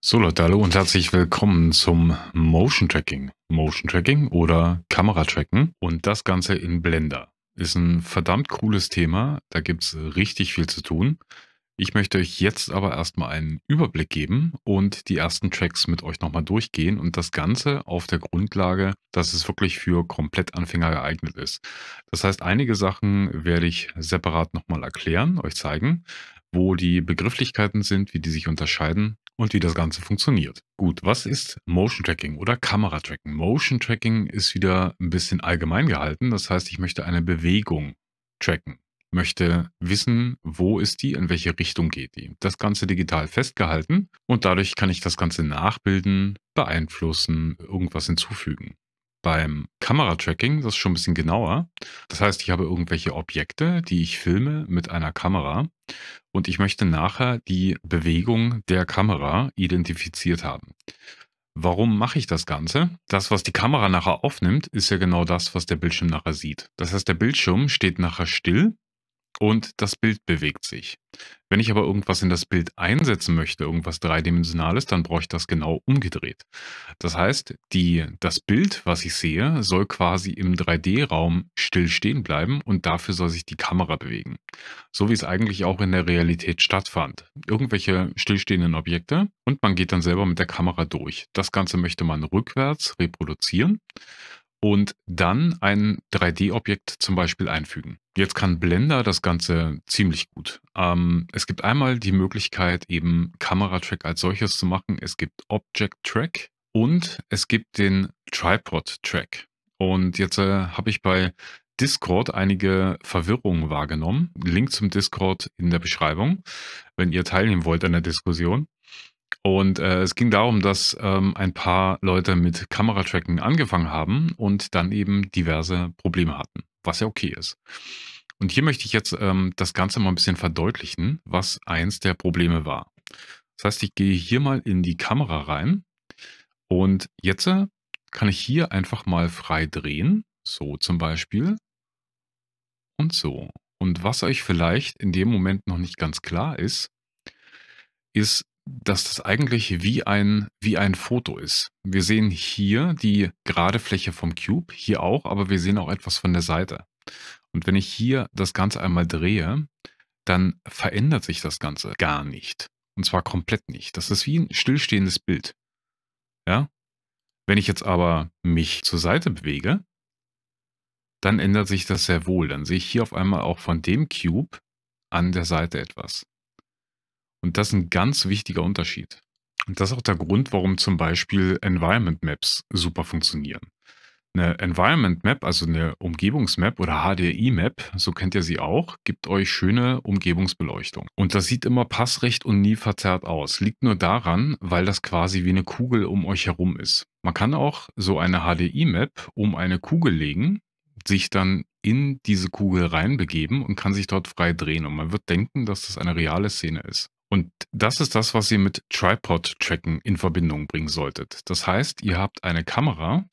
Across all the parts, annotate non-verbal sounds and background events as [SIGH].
So Leute, hallo und herzlich willkommen zum Motion Tracking. Motion Tracking oder Kameratracken und das Ganze in Blender. Ist ein verdammt cooles Thema, da gibt es richtig viel zu tun. Ich möchte euch jetzt aber erstmal einen Überblick geben und die ersten Tracks mit euch nochmal durchgehen und das Ganze auf der Grundlage, dass es wirklich für Komplettanfänger geeignet ist. Das heißt, einige Sachen werde ich separat nochmal erklären, euch zeigen, wo die Begrifflichkeiten sind, wie die sich unterscheiden und wie das Ganze funktioniert. Gut, was ist Motion Tracking oder Kamera Tracking? Motion Tracking ist wieder ein bisschen allgemein gehalten. Das heißt, ich möchte eine Bewegung tracken, möchte wissen, wo ist die, in welche Richtung geht die. Das Ganze digital festgehalten und dadurch kann ich das Ganze nachbilden, beeinflussen, irgendwas hinzufügen. Beim Kameratracking, das ist schon ein bisschen genauer. Das heißt, ich habe irgendwelche Objekte, die ich filme mit einer Kamera und ich möchte nachher die Bewegung der Kamera identifiziert haben. Warum mache ich das Ganze? Das, was die Kamera nachher aufnimmt, ist ja genau das, was der Bildschirm nachher sieht. Das heißt, der Bildschirm steht nachher still und das Bild bewegt sich. Wenn ich aber irgendwas in das Bild einsetzen möchte, irgendwas dreidimensionales, dann brauche ich das genau umgedreht. Das heißt, die, das Bild, was ich sehe, soll quasi im 3D-Raum still stehen bleiben und dafür soll sich die Kamera bewegen. So wie es eigentlich auch in der Realität stattfand. Irgendwelche stillstehenden Objekte und man geht dann selber mit der Kamera durch. Das Ganze möchte man rückwärts reproduzieren und dann ein 3D-Objekt zum Beispiel einfügen. Jetzt kann Blender das Ganze ziemlich gut. Ähm, es gibt einmal die Möglichkeit, eben Kameratrack als solches zu machen. Es gibt Object Track und es gibt den Tripod Track. Und jetzt äh, habe ich bei Discord einige Verwirrungen wahrgenommen. Link zum Discord in der Beschreibung, wenn ihr teilnehmen wollt an der Diskussion. Und äh, es ging darum, dass ähm, ein paar Leute mit Kameratracking angefangen haben und dann eben diverse Probleme hatten was ja okay ist. Und hier möchte ich jetzt ähm, das Ganze mal ein bisschen verdeutlichen, was eins der Probleme war. Das heißt, ich gehe hier mal in die Kamera rein und jetzt äh, kann ich hier einfach mal frei drehen, so zum Beispiel und so. Und was euch vielleicht in dem Moment noch nicht ganz klar ist, ist, dass das eigentlich wie ein, wie ein Foto ist. Wir sehen hier die gerade Fläche vom Cube, hier auch, aber wir sehen auch etwas von der Seite. Und wenn ich hier das Ganze einmal drehe, dann verändert sich das Ganze gar nicht. Und zwar komplett nicht. Das ist wie ein stillstehendes Bild. Ja? Wenn ich jetzt aber mich zur Seite bewege, dann ändert sich das sehr wohl. Dann sehe ich hier auf einmal auch von dem Cube an der Seite etwas. Und das ist ein ganz wichtiger Unterschied. Und das ist auch der Grund, warum zum Beispiel Environment Maps super funktionieren. Eine Environment Map, also eine Umgebungsmap oder HDI-Map, so kennt ihr sie auch, gibt euch schöne Umgebungsbeleuchtung. Und das sieht immer passrecht und nie verzerrt aus. Liegt nur daran, weil das quasi wie eine Kugel um euch herum ist. Man kann auch so eine HDI-Map um eine Kugel legen, sich dann in diese Kugel reinbegeben und kann sich dort frei drehen. Und man wird denken, dass das eine reale Szene ist. Und das ist das, was ihr mit Tripod-Tracken in Verbindung bringen solltet. Das heißt, ihr habt eine Kamera,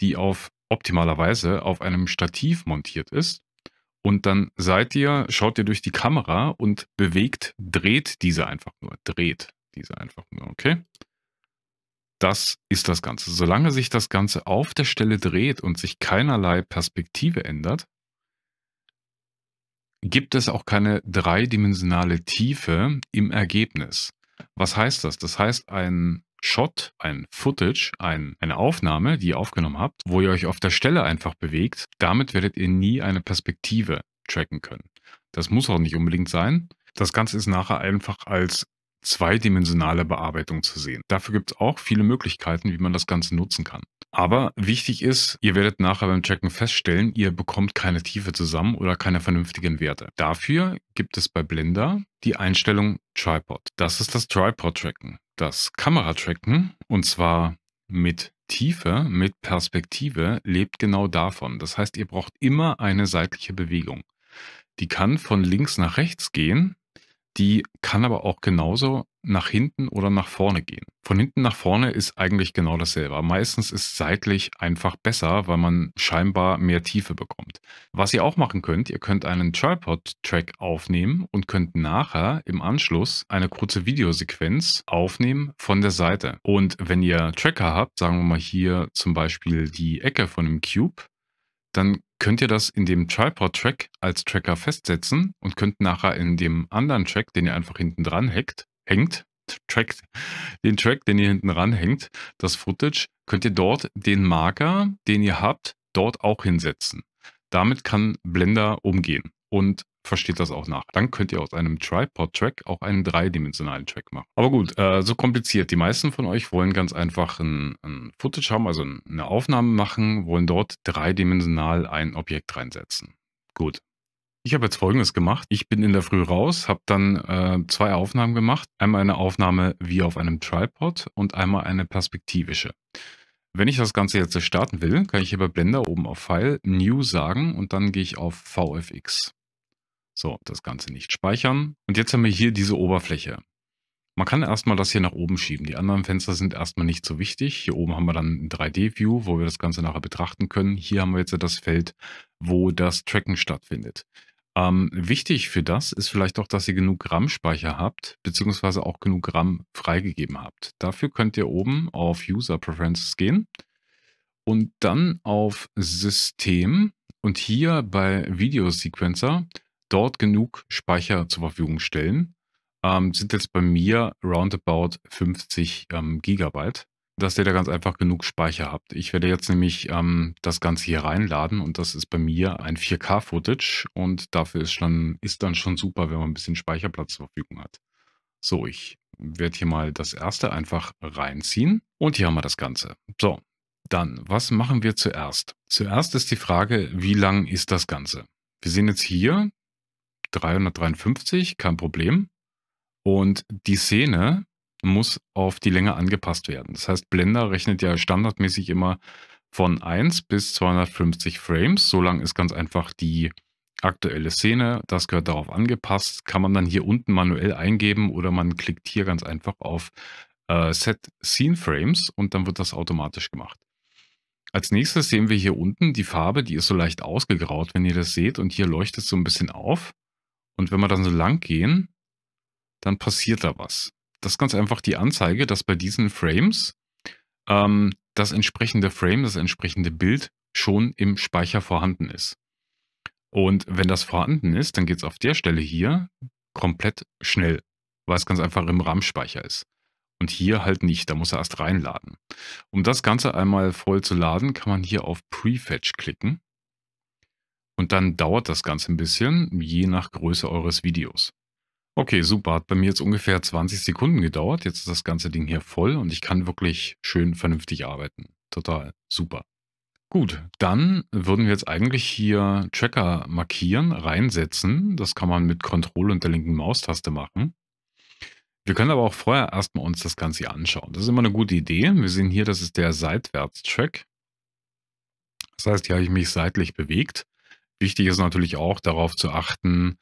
die auf optimalerweise auf einem Stativ montiert ist. Und dann seid ihr, schaut ihr durch die Kamera und bewegt, dreht diese einfach nur. Dreht diese einfach nur, okay? Das ist das Ganze. Solange sich das Ganze auf der Stelle dreht und sich keinerlei Perspektive ändert, gibt es auch keine dreidimensionale Tiefe im Ergebnis. Was heißt das? Das heißt, ein Shot, ein Footage, ein, eine Aufnahme, die ihr aufgenommen habt, wo ihr euch auf der Stelle einfach bewegt, damit werdet ihr nie eine Perspektive tracken können. Das muss auch nicht unbedingt sein. Das Ganze ist nachher einfach als zweidimensionale Bearbeitung zu sehen. Dafür gibt es auch viele Möglichkeiten, wie man das Ganze nutzen kann. Aber wichtig ist, ihr werdet nachher beim Checken feststellen, ihr bekommt keine Tiefe zusammen oder keine vernünftigen Werte. Dafür gibt es bei Blender die Einstellung Tripod. Das ist das Tripod-Tracken. Das Kamera-Tracken, und zwar mit Tiefe, mit Perspektive, lebt genau davon. Das heißt, ihr braucht immer eine seitliche Bewegung. Die kann von links nach rechts gehen, die kann aber auch genauso nach hinten oder nach vorne gehen. Von hinten nach vorne ist eigentlich genau dasselbe. Meistens ist seitlich einfach besser, weil man scheinbar mehr Tiefe bekommt. Was ihr auch machen könnt, ihr könnt einen Tripod-Track aufnehmen und könnt nachher im Anschluss eine kurze Videosequenz aufnehmen von der Seite. Und wenn ihr Tracker habt, sagen wir mal hier zum Beispiel die Ecke von einem Cube, dann könnt ihr das in dem Tripod-Track als Tracker festsetzen und könnt nachher in dem anderen Track, den ihr einfach hinten dran hängt, hängt, Track, den Track, den ihr hinten dran hängt, das Footage, könnt ihr dort den Marker, den ihr habt, dort auch hinsetzen. Damit kann Blender umgehen. Und versteht das auch nach. Dann könnt ihr aus einem Tripod-Track auch einen dreidimensionalen Track machen. Aber gut, äh, so kompliziert. Die meisten von euch wollen ganz einfach ein, ein Footage haben, also eine Aufnahme machen, wollen dort dreidimensional ein Objekt reinsetzen. Gut, ich habe jetzt folgendes gemacht. Ich bin in der Früh raus, habe dann äh, zwei Aufnahmen gemacht. Einmal eine Aufnahme wie auf einem Tripod und einmal eine perspektivische. Wenn ich das Ganze jetzt starten will, kann ich hier bei Blender oben auf File New sagen und dann gehe ich auf VFX. So, das Ganze nicht speichern. Und jetzt haben wir hier diese Oberfläche. Man kann erstmal das hier nach oben schieben. Die anderen Fenster sind erstmal nicht so wichtig. Hier oben haben wir dann ein 3D-View, wo wir das Ganze nachher betrachten können. Hier haben wir jetzt das Feld, wo das Tracken stattfindet. Ähm, wichtig für das ist vielleicht auch, dass ihr genug RAM-Speicher habt, beziehungsweise auch genug RAM freigegeben habt. Dafür könnt ihr oben auf User Preferences gehen und dann auf System und hier bei Video Sequencer dort genug Speicher zur Verfügung stellen. Ähm, sind jetzt bei mir roundabout 50 ähm, Gigabyte, dass ihr da ganz einfach genug Speicher habt. Ich werde jetzt nämlich ähm, das Ganze hier reinladen und das ist bei mir ein 4K-Footage und dafür ist, schon, ist dann schon super, wenn man ein bisschen Speicherplatz zur Verfügung hat. So, ich werde hier mal das erste einfach reinziehen und hier haben wir das Ganze. So, dann, was machen wir zuerst? Zuerst ist die Frage, wie lang ist das Ganze? Wir sehen jetzt hier, 353, kein Problem. Und die Szene muss auf die Länge angepasst werden. Das heißt, Blender rechnet ja standardmäßig immer von 1 bis 250 Frames. So lang ist ganz einfach die aktuelle Szene. Das gehört darauf angepasst. Kann man dann hier unten manuell eingeben oder man klickt hier ganz einfach auf äh, Set Scene Frames und dann wird das automatisch gemacht. Als nächstes sehen wir hier unten die Farbe, die ist so leicht ausgegraut, wenn ihr das seht. Und hier leuchtet es so ein bisschen auf. Und wenn wir dann so lang gehen, dann passiert da was. Das ist ganz einfach die Anzeige, dass bei diesen Frames ähm, das entsprechende Frame, das entsprechende Bild schon im Speicher vorhanden ist. Und wenn das vorhanden ist, dann geht es auf der Stelle hier komplett schnell, weil es ganz einfach im RAM-Speicher ist. Und hier halt nicht, da muss er erst reinladen. Um das Ganze einmal voll zu laden, kann man hier auf Prefetch klicken. Und dann dauert das Ganze ein bisschen, je nach Größe eures Videos. Okay, super. Hat bei mir jetzt ungefähr 20 Sekunden gedauert. Jetzt ist das ganze Ding hier voll und ich kann wirklich schön vernünftig arbeiten. Total super. Gut, dann würden wir jetzt eigentlich hier Tracker markieren, reinsetzen. Das kann man mit Ctrl und der linken Maustaste machen. Wir können aber auch vorher erstmal uns das Ganze hier anschauen. Das ist immer eine gute Idee. Wir sehen hier, das ist der Seitwärts-Track. Das heißt, hier habe ich mich seitlich bewegt. Wichtig ist natürlich auch darauf zu achten,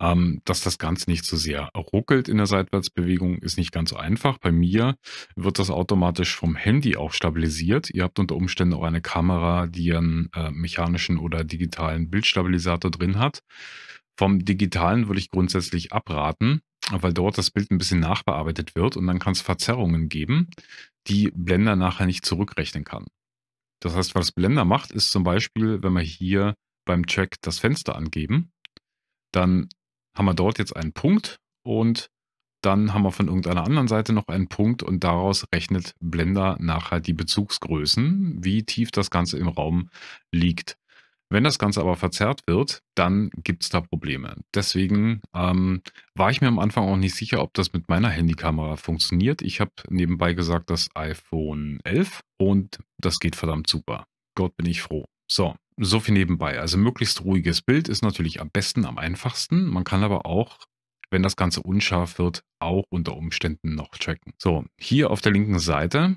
ähm, dass das Ganze nicht so sehr ruckelt in der Seitwärtsbewegung, ist nicht ganz so einfach. Bei mir wird das automatisch vom Handy auch stabilisiert. Ihr habt unter Umständen auch eine Kamera, die einen äh, mechanischen oder digitalen Bildstabilisator drin hat. Vom digitalen würde ich grundsätzlich abraten, weil dort das Bild ein bisschen nachbearbeitet wird und dann kann es Verzerrungen geben, die Blender nachher nicht zurückrechnen kann. Das heißt, was Blender macht, ist zum Beispiel, wenn man hier beim Check das Fenster angeben, dann haben wir dort jetzt einen Punkt und dann haben wir von irgendeiner anderen Seite noch einen Punkt und daraus rechnet Blender nachher die Bezugsgrößen, wie tief das Ganze im Raum liegt. Wenn das Ganze aber verzerrt wird, dann gibt es da Probleme. Deswegen ähm, war ich mir am Anfang auch nicht sicher, ob das mit meiner Handykamera funktioniert. Ich habe nebenbei gesagt, das iPhone 11 und das geht verdammt super. Gott bin ich froh. So, so viel nebenbei. Also möglichst ruhiges Bild ist natürlich am besten, am einfachsten. Man kann aber auch, wenn das Ganze unscharf wird, auch unter Umständen noch tracken. So, hier auf der linken Seite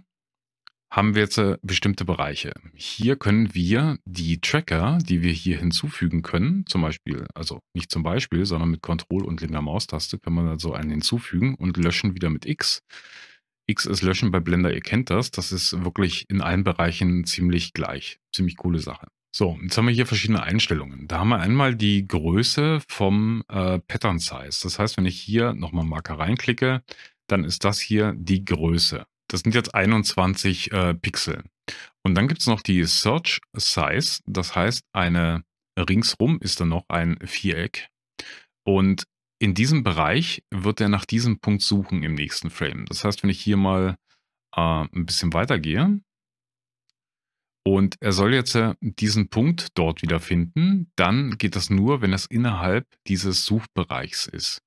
haben wir jetzt äh, bestimmte Bereiche. Hier können wir die Tracker, die wir hier hinzufügen können, zum Beispiel, also nicht zum Beispiel, sondern mit Ctrl und linker Maustaste können wir also einen hinzufügen und löschen wieder mit X. X ist löschen bei Blender, ihr kennt das. Das ist wirklich in allen Bereichen ziemlich gleich. Ziemlich coole Sache. So, jetzt haben wir hier verschiedene Einstellungen. Da haben wir einmal die Größe vom äh, Pattern Size. Das heißt, wenn ich hier nochmal Marker reinklicke, dann ist das hier die Größe. Das sind jetzt 21 äh, Pixel. Und dann gibt es noch die Search Size. Das heißt, eine ringsrum ist dann noch ein Viereck. Und in diesem Bereich wird er nach diesem Punkt suchen im nächsten Frame. Das heißt, wenn ich hier mal äh, ein bisschen weiter gehe, und er soll jetzt äh, diesen Punkt dort wiederfinden. Dann geht das nur, wenn es innerhalb dieses Suchbereichs ist.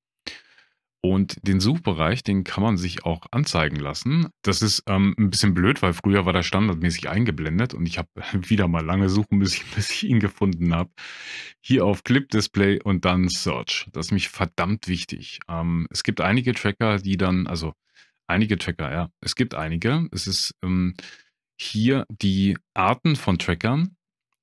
Und den Suchbereich, den kann man sich auch anzeigen lassen. Das ist ähm, ein bisschen blöd, weil früher war der standardmäßig eingeblendet und ich habe [LAUGHS] wieder mal lange suchen müssen, [LAUGHS] bis ich ihn gefunden habe. Hier auf Clip Display und dann Search. Das ist mich verdammt wichtig. Ähm, es gibt einige Tracker, die dann, also einige Tracker, ja, es gibt einige. Es ist ähm, hier die Arten von Trackern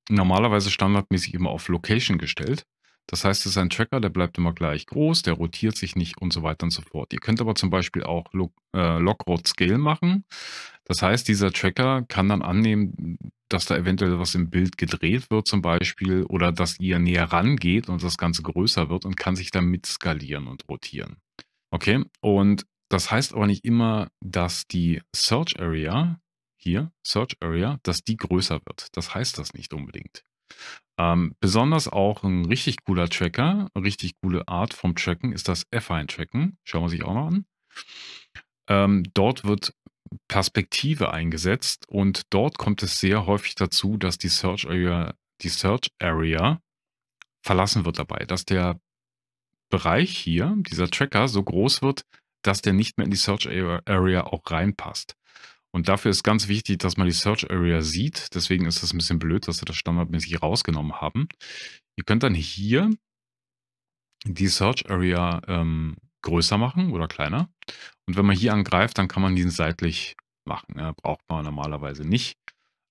normalerweise standardmäßig immer auf Location gestellt. Das heißt, es ist ein Tracker, der bleibt immer gleich groß, der rotiert sich nicht und so weiter und so fort. Ihr könnt aber zum Beispiel auch Lo äh, Lockrot Scale machen. Das heißt, dieser Tracker kann dann annehmen, dass da eventuell was im Bild gedreht wird zum Beispiel oder dass ihr näher rangeht und das Ganze größer wird und kann sich dann skalieren und rotieren. Okay, und das heißt aber nicht immer, dass die Search Area hier, Search Area, dass die größer wird. Das heißt das nicht unbedingt. Ähm, besonders auch ein richtig cooler Tracker, eine richtig coole Art vom Tracken ist das Affine-Tracken. Schauen wir sich auch noch an. Ähm, dort wird Perspektive eingesetzt und dort kommt es sehr häufig dazu, dass die Search Area, die Search Area verlassen wird dabei, dass der Bereich hier, dieser Tracker, so groß wird, dass der nicht mehr in die Search Area auch reinpasst. Und dafür ist ganz wichtig, dass man die Search Area sieht. Deswegen ist das ein bisschen blöd, dass sie das standardmäßig rausgenommen haben. Ihr könnt dann hier die Search Area ähm, größer machen oder kleiner. Und wenn man hier angreift, dann kann man diesen seitlich machen. Ja, braucht man normalerweise nicht.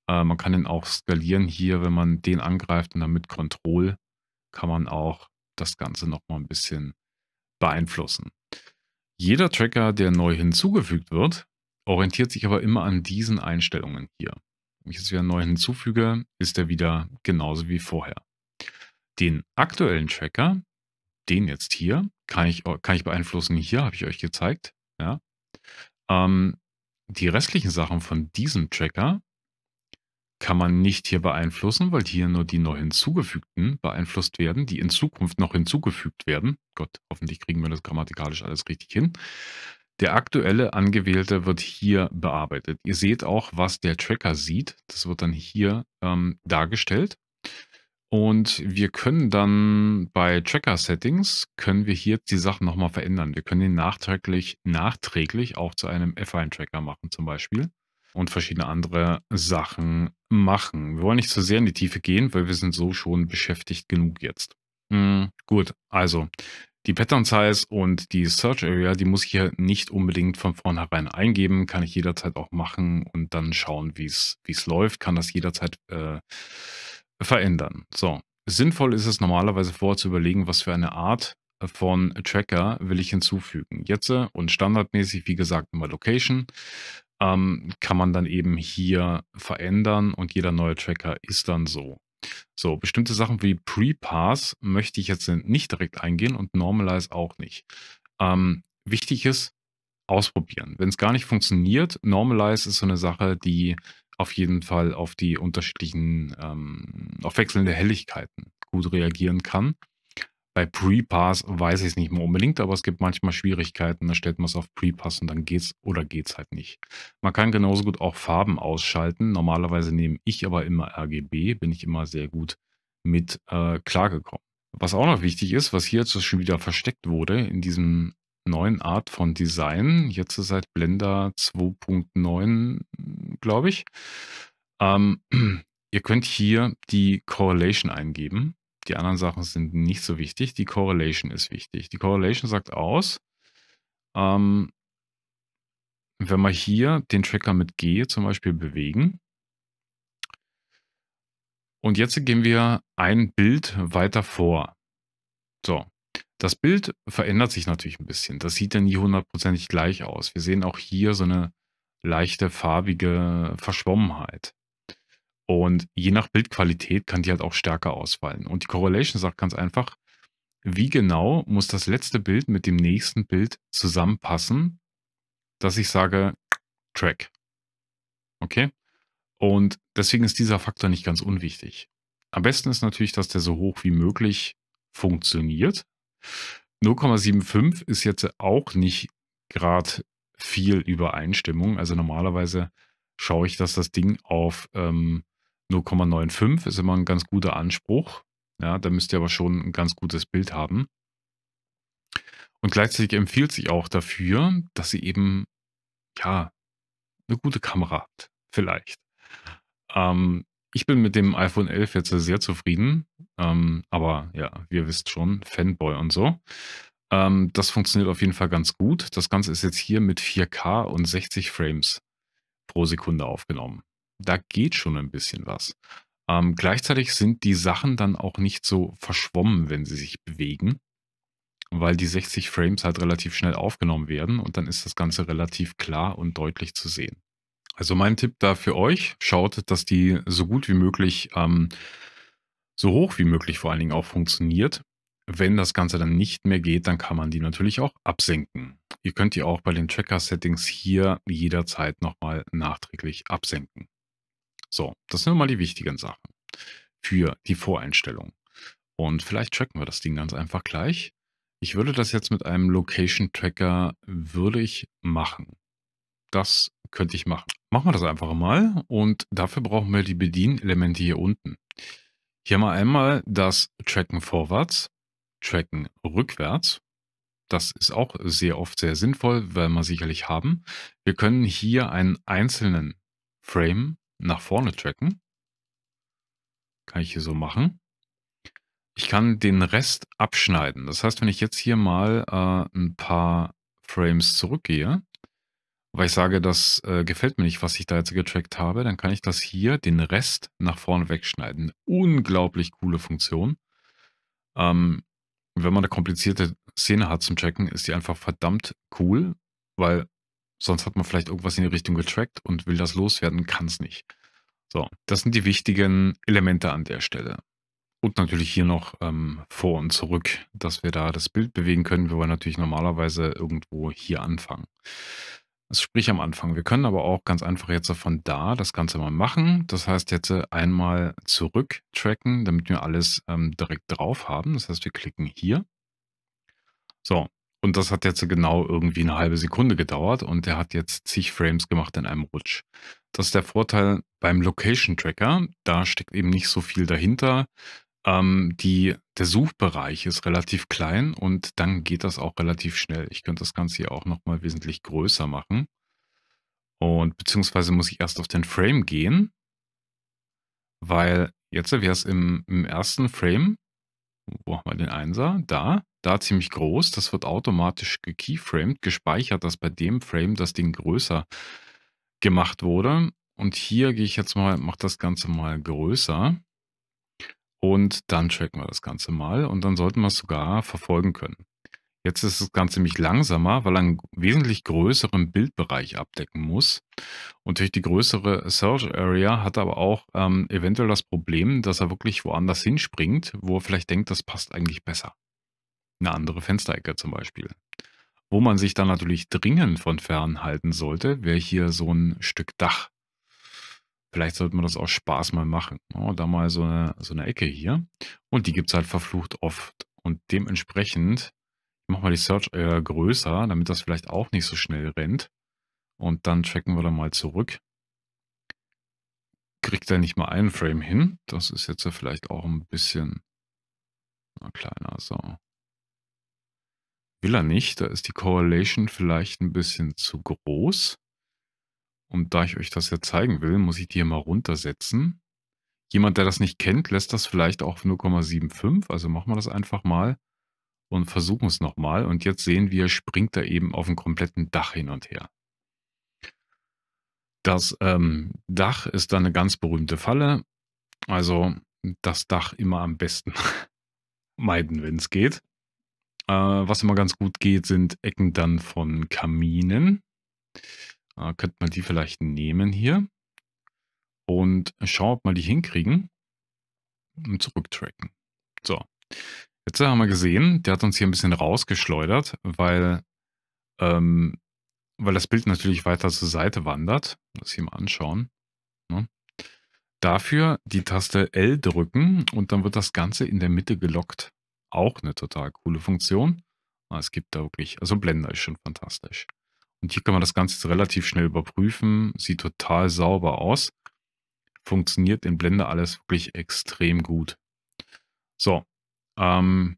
Äh, man kann den auch skalieren hier, wenn man den angreift und dann mit Control kann man auch das Ganze nochmal ein bisschen beeinflussen. Jeder Tracker, der neu hinzugefügt wird, orientiert sich aber immer an diesen Einstellungen hier. Wenn ich jetzt wieder neu hinzufüge, ist er wieder genauso wie vorher. Den aktuellen Tracker, den jetzt hier, kann ich, äh, kann ich beeinflussen. Hier habe ich euch gezeigt. Ja. Ähm, die restlichen Sachen von diesem Tracker kann man nicht hier beeinflussen, weil hier nur die neu hinzugefügten beeinflusst werden, die in Zukunft noch hinzugefügt werden. Gott, hoffentlich kriegen wir das grammatikalisch alles richtig hin. Der aktuelle angewählte wird hier bearbeitet. Ihr seht auch, was der Tracker sieht. Das wird dann hier ähm, dargestellt. Und wir können dann bei Tracker Settings, können wir hier die Sachen nochmal verändern. Wir können ihn nachträglich, nachträglich auch zu einem F1 Tracker machen zum Beispiel und verschiedene andere Sachen machen. Wir wollen nicht zu sehr in die Tiefe gehen, weil wir sind so schon beschäftigt genug jetzt. Mhm, gut, also die Pattern Size und die Search Area, die muss ich hier nicht unbedingt von vornherein eingeben, kann ich jederzeit auch machen und dann schauen, wie es läuft, kann das jederzeit äh, verändern. So, sinnvoll ist es normalerweise vorher zu überlegen, was für eine Art von Tracker will ich hinzufügen. Jetzt äh, und standardmäßig, wie gesagt, immer Location ähm, kann man dann eben hier verändern und jeder neue Tracker ist dann so. So, bestimmte Sachen wie Pre-Pass möchte ich jetzt nicht direkt eingehen und Normalize auch nicht. Ähm, wichtig ist, ausprobieren. Wenn es gar nicht funktioniert, Normalize ist so eine Sache, die auf jeden Fall auf die unterschiedlichen, ähm, auf wechselnde Helligkeiten gut reagieren kann. Bei Pre-Pass weiß ich es nicht mehr unbedingt, aber es gibt manchmal Schwierigkeiten. Da stellt man es auf Pre-Pass und dann geht's oder geht's halt nicht. Man kann genauso gut auch Farben ausschalten. Normalerweise nehme ich aber immer RGB, bin ich immer sehr gut mit äh, klargekommen. Was auch noch wichtig ist, was hier jetzt schon wieder versteckt wurde in diesem neuen Art von Design, jetzt ist seit halt Blender 2.9, glaube ich. Ähm, [CLEARS THROAT] ihr könnt hier die Correlation eingeben die anderen Sachen sind nicht so wichtig. Die Correlation ist wichtig. Die Correlation sagt aus, ähm, wenn wir hier den Tracker mit G zum Beispiel bewegen, und jetzt gehen wir ein Bild weiter vor. So, das Bild verändert sich natürlich ein bisschen. Das sieht dann nie hundertprozentig gleich aus. Wir sehen auch hier so eine leichte farbige Verschwommenheit. Und je nach Bildqualität kann die halt auch stärker ausfallen. Und die Correlation sagt ganz einfach, wie genau muss das letzte Bild mit dem nächsten Bild zusammenpassen, dass ich sage, Track. Okay? Und deswegen ist dieser Faktor nicht ganz unwichtig. Am besten ist natürlich, dass der so hoch wie möglich funktioniert. 0,75 ist jetzt auch nicht gerade viel Übereinstimmung. Also normalerweise schaue ich, dass das Ding auf ähm, 0,95 ist immer ein ganz guter Anspruch. Ja, da müsst ihr aber schon ein ganz gutes Bild haben. Und gleichzeitig empfiehlt sich auch dafür, dass ihr eben, ja, eine gute Kamera habt, vielleicht. Ähm, ich bin mit dem iPhone 11 jetzt sehr zufrieden, ähm, aber ja, ihr wisst schon, Fanboy und so. Ähm, das funktioniert auf jeden Fall ganz gut. Das Ganze ist jetzt hier mit 4K und 60 Frames pro Sekunde aufgenommen da geht schon ein bisschen was. Ähm, gleichzeitig sind die Sachen dann auch nicht so verschwommen, wenn sie sich bewegen, weil die 60 Frames halt relativ schnell aufgenommen werden und dann ist das Ganze relativ klar und deutlich zu sehen. Also mein Tipp da für euch, schaut, dass die so gut wie möglich, ähm, so hoch wie möglich vor allen Dingen auch funktioniert. Wenn das Ganze dann nicht mehr geht, dann kann man die natürlich auch absenken. Ihr könnt die auch bei den Tracker-Settings hier jederzeit nochmal nachträglich absenken. So, das sind mal die wichtigen Sachen für die Voreinstellung. Und vielleicht tracken wir das Ding ganz einfach gleich. Ich würde das jetzt mit einem Location Tracker würde ich machen. Das könnte ich machen. Machen wir das einfach mal und dafür brauchen wir die Bedienelemente hier unten. Hier haben wir einmal das Tracken vorwärts, Tracken rückwärts. Das ist auch sehr oft sehr sinnvoll, weil wir sicherlich haben. Wir können hier einen einzelnen Frame nach vorne tracken. Kann ich hier so machen. Ich kann den Rest abschneiden. Das heißt, wenn ich jetzt hier mal äh, ein paar Frames zurückgehe, weil ich sage, das äh, gefällt mir nicht, was ich da jetzt getrackt habe, dann kann ich das hier, den Rest, nach vorne wegschneiden. Unglaublich coole Funktion. Ähm, wenn man eine komplizierte Szene hat zum Tracken, ist die einfach verdammt cool, weil Sonst hat man vielleicht irgendwas in die Richtung getrackt und will das loswerden, kann es nicht. So, das sind die wichtigen Elemente an der Stelle. Und natürlich hier noch ähm, vor und zurück, dass wir da das Bild bewegen können. Wir wollen natürlich normalerweise irgendwo hier anfangen. Das also sprich am Anfang. Wir können aber auch ganz einfach jetzt von da das Ganze mal machen. Das heißt jetzt äh, einmal zurück tracken, damit wir alles ähm, direkt drauf haben. Das heißt, wir klicken hier. So, und das hat jetzt genau irgendwie eine halbe Sekunde gedauert und der hat jetzt zig Frames gemacht in einem Rutsch. Das ist der Vorteil beim Location Tracker. Da steckt eben nicht so viel dahinter. Ähm, die, der Suchbereich ist relativ klein und dann geht das auch relativ schnell. Ich könnte das Ganze hier auch nochmal wesentlich größer machen. Und beziehungsweise muss ich erst auf den Frame gehen, weil jetzt wäre es im, im ersten Frame, wo haben wir den Einser? Da da ziemlich groß. Das wird automatisch gekeyframed, gespeichert, dass bei dem Frame das Ding größer gemacht wurde. Und hier gehe ich jetzt mal, mache das Ganze mal größer. Und dann tracken wir das Ganze mal und dann sollten wir es sogar verfolgen können. Jetzt ist das Ganze nämlich langsamer, weil er einen wesentlich größeren Bildbereich abdecken muss. Und durch die größere Search Area hat er aber auch ähm, eventuell das Problem, dass er wirklich woanders hinspringt, wo er vielleicht denkt, das passt eigentlich besser eine andere Fensterecke zum Beispiel. Wo man sich dann natürlich dringend von fern halten sollte, wäre hier so ein Stück Dach. Vielleicht sollte man das auch Spaß mal machen. Oh, da mal so eine, so eine Ecke hier. Und die gibt es halt verflucht oft. Und dementsprechend, ich mache mal die Search äh, größer, damit das vielleicht auch nicht so schnell rennt. Und dann tracken wir da mal zurück. Kriegt er nicht mal einen Frame hin. Das ist jetzt ja vielleicht auch ein bisschen... kleiner, so will er nicht. Da ist die Correlation vielleicht ein bisschen zu groß. Und da ich euch das ja zeigen will, muss ich die hier mal runtersetzen. Jemand, der das nicht kennt, lässt das vielleicht auch auf 0,75. Also machen wir das einfach mal und versuchen es nochmal. Und jetzt sehen wir, springt er eben auf dem kompletten Dach hin und her. Das ähm, Dach ist dann eine ganz berühmte Falle. Also das Dach immer am besten [LAUGHS] meiden, wenn es geht. Äh, was immer ganz gut geht, sind Ecken dann von Kaminen. Äh, könnte man die vielleicht nehmen hier. Und schauen, ob wir die hinkriegen. Und zurücktracken. So. Jetzt haben wir gesehen, der hat uns hier ein bisschen rausgeschleudert, weil, ähm, weil das Bild natürlich weiter zur Seite wandert. Das hier mal anschauen. Ne? Dafür die Taste L drücken und dann wird das Ganze in der Mitte gelockt auch eine total coole Funktion. Ah, es gibt da wirklich, also Blender ist schon fantastisch. Und hier kann man das Ganze relativ schnell überprüfen. Sieht total sauber aus. Funktioniert in Blender alles wirklich extrem gut. So, ähm,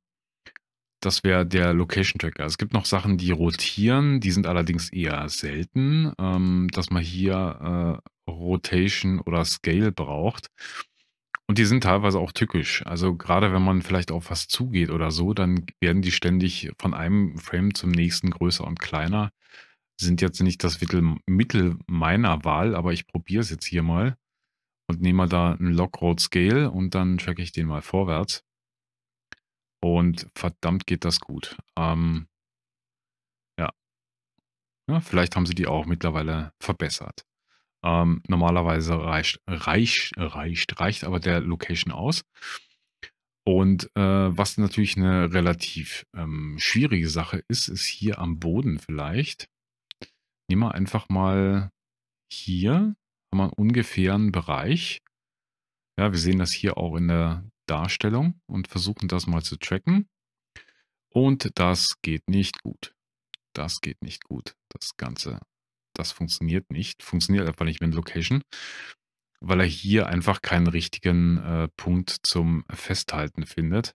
das wäre der Location Tracker. Es gibt noch Sachen, die rotieren, die sind allerdings eher selten, ähm, dass man hier äh, Rotation oder Scale braucht. Und die sind teilweise auch tückisch. Also gerade wenn man vielleicht auf was zugeht oder so, dann werden die ständig von einem Frame zum nächsten größer und kleiner. Sind jetzt nicht das Mittel meiner Wahl, aber ich probiere es jetzt hier mal und nehme da einen Lockroad Scale und dann tracke ich den mal vorwärts. Und verdammt geht das gut. Ähm, ja. ja. Vielleicht haben sie die auch mittlerweile verbessert. Ähm, normalerweise reicht, reicht, reicht, reicht aber der Location aus. Und äh, was natürlich eine relativ ähm, schwierige Sache ist, ist hier am Boden vielleicht. Nehmen wir einfach mal hier, haben wir einen ungefähren Bereich. Ja, wir sehen das hier auch in der Darstellung und versuchen das mal zu tracken. Und das geht nicht gut. Das geht nicht gut. Das Ganze das funktioniert nicht. Funktioniert einfach nicht mit Location, weil er hier einfach keinen richtigen äh, Punkt zum Festhalten findet.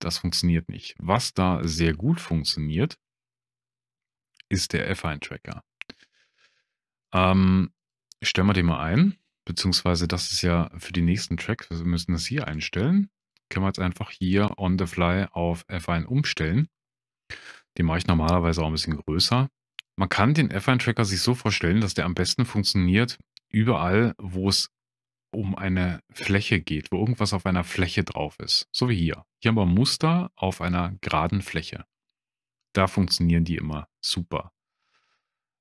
Das funktioniert nicht. Was da sehr gut funktioniert, ist der Affine-Tracker. Ähm, stellen wir den mal ein, beziehungsweise das ist ja für die nächsten Tracks, wir müssen das hier einstellen. Können wir jetzt einfach hier on the fly auf Affine umstellen. Den mache ich normalerweise auch ein bisschen größer. Man kann den f 1 tracker sich so vorstellen, dass der am besten funktioniert überall, wo es um eine Fläche geht, wo irgendwas auf einer Fläche drauf ist. So wie hier. Hier haben wir Muster auf einer geraden Fläche. Da funktionieren die immer super.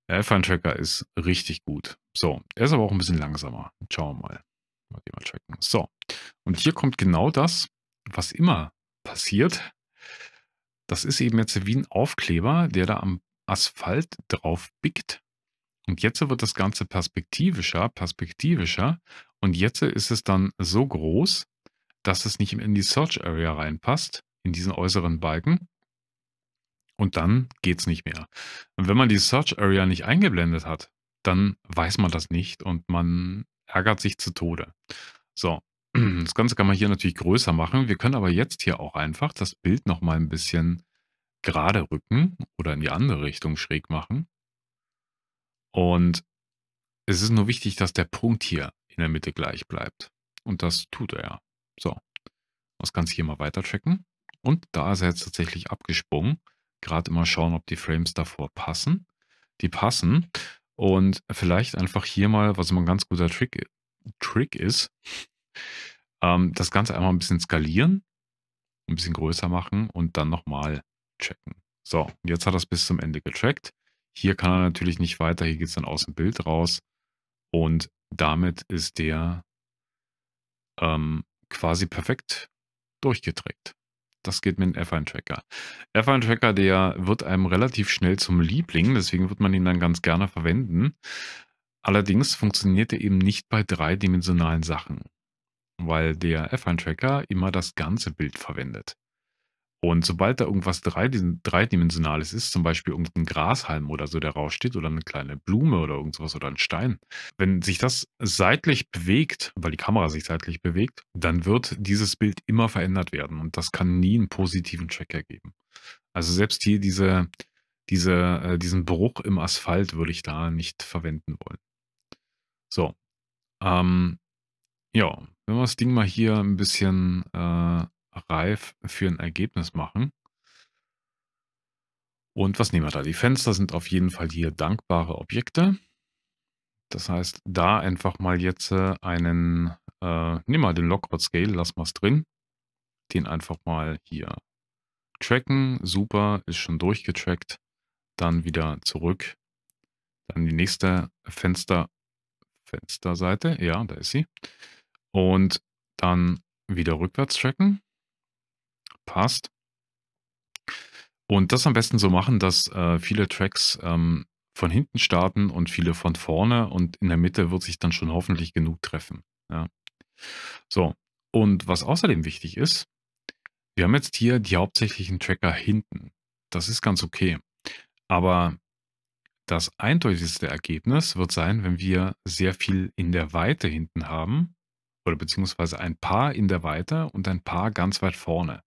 Der f 1 tracker ist richtig gut. So, er ist aber auch ein bisschen langsamer. Schauen wir mal. Mal mal checken. So, und hier kommt genau das, was immer passiert. Das ist eben jetzt wie ein Aufkleber, der da am Asphalt drauf biegt. Und jetzt wird das Ganze perspektivischer, perspektivischer. Und jetzt ist es dann so groß, dass es nicht in die Search Area reinpasst, in diesen äußeren Balken. Und dann geht es nicht mehr. Und wenn man die Search Area nicht eingeblendet hat, dann weiß man das nicht und man ärgert sich zu Tode. So, [CLEARS THROAT] das Ganze kann man hier natürlich größer machen. Wir können aber jetzt hier auch einfach das Bild nochmal ein bisschen gerade rücken oder in die andere Richtung schräg machen. Und es ist nur wichtig, dass der Punkt hier in der Mitte gleich bleibt. Und das tut er. ja. So, das Ganze hier mal weiter checken. Und da ist er jetzt tatsächlich abgesprungen. Gerade immer schauen, ob die Frames davor passen. Die passen. Und vielleicht einfach hier mal, was immer ein ganz guter Trick, Trick ist, ähm, das Ganze einmal ein bisschen skalieren, ein bisschen größer machen und dann nochmal checken. So, jetzt hat er es bis zum Ende getrackt. Hier kann er natürlich nicht weiter, hier geht es dann aus dem Bild raus. Und damit ist der ähm, quasi perfekt durchgetrackt. Das geht mit dem f 1 tracker f 1 tracker der wird einem relativ schnell zum Liebling, deswegen wird man ihn dann ganz gerne verwenden. Allerdings funktioniert er eben nicht bei dreidimensionalen Sachen, weil der f 1 tracker immer das ganze Bild verwendet. Und sobald da irgendwas dreidimensionales ist, zum Beispiel irgendein Grashalm oder so, der raussteht, oder eine kleine Blume oder irgendwas oder ein Stein, wenn sich das seitlich bewegt, weil die Kamera sich seitlich bewegt, dann wird dieses Bild immer verändert werden und das kann nie einen positiven Check ergeben. Also selbst hier diese, diese, äh, diesen Bruch im Asphalt würde ich da nicht verwenden wollen. So. Ähm, ja, wenn wir das Ding mal hier ein bisschen äh, reif für ein Ergebnis machen. Und was nehmen wir da? Die Fenster sind auf jeden Fall hier dankbare Objekte. Das heißt, da einfach mal jetzt äh, einen, äh, nimm mal den Lockrod Scale, lass mal es drin. Den einfach mal hier tracken. Super, ist schon durchgetrackt. Dann wieder zurück. Dann die nächste Fenster, Fensterseite. Ja, da ist sie. Und dann wieder rückwärts tracken passt. Und das am besten so machen, dass äh, viele Tracks ähm, von hinten starten und viele von vorne und in der Mitte wird sich dann schon hoffentlich genug treffen. Ja. So, und was außerdem wichtig ist, wir haben jetzt hier die hauptsächlichen Tracker hinten. Das ist ganz okay. Aber das eindeutigste Ergebnis wird sein, wenn wir sehr viel in der Weite hinten haben oder beziehungsweise ein paar in der Weite und ein paar ganz weit vorne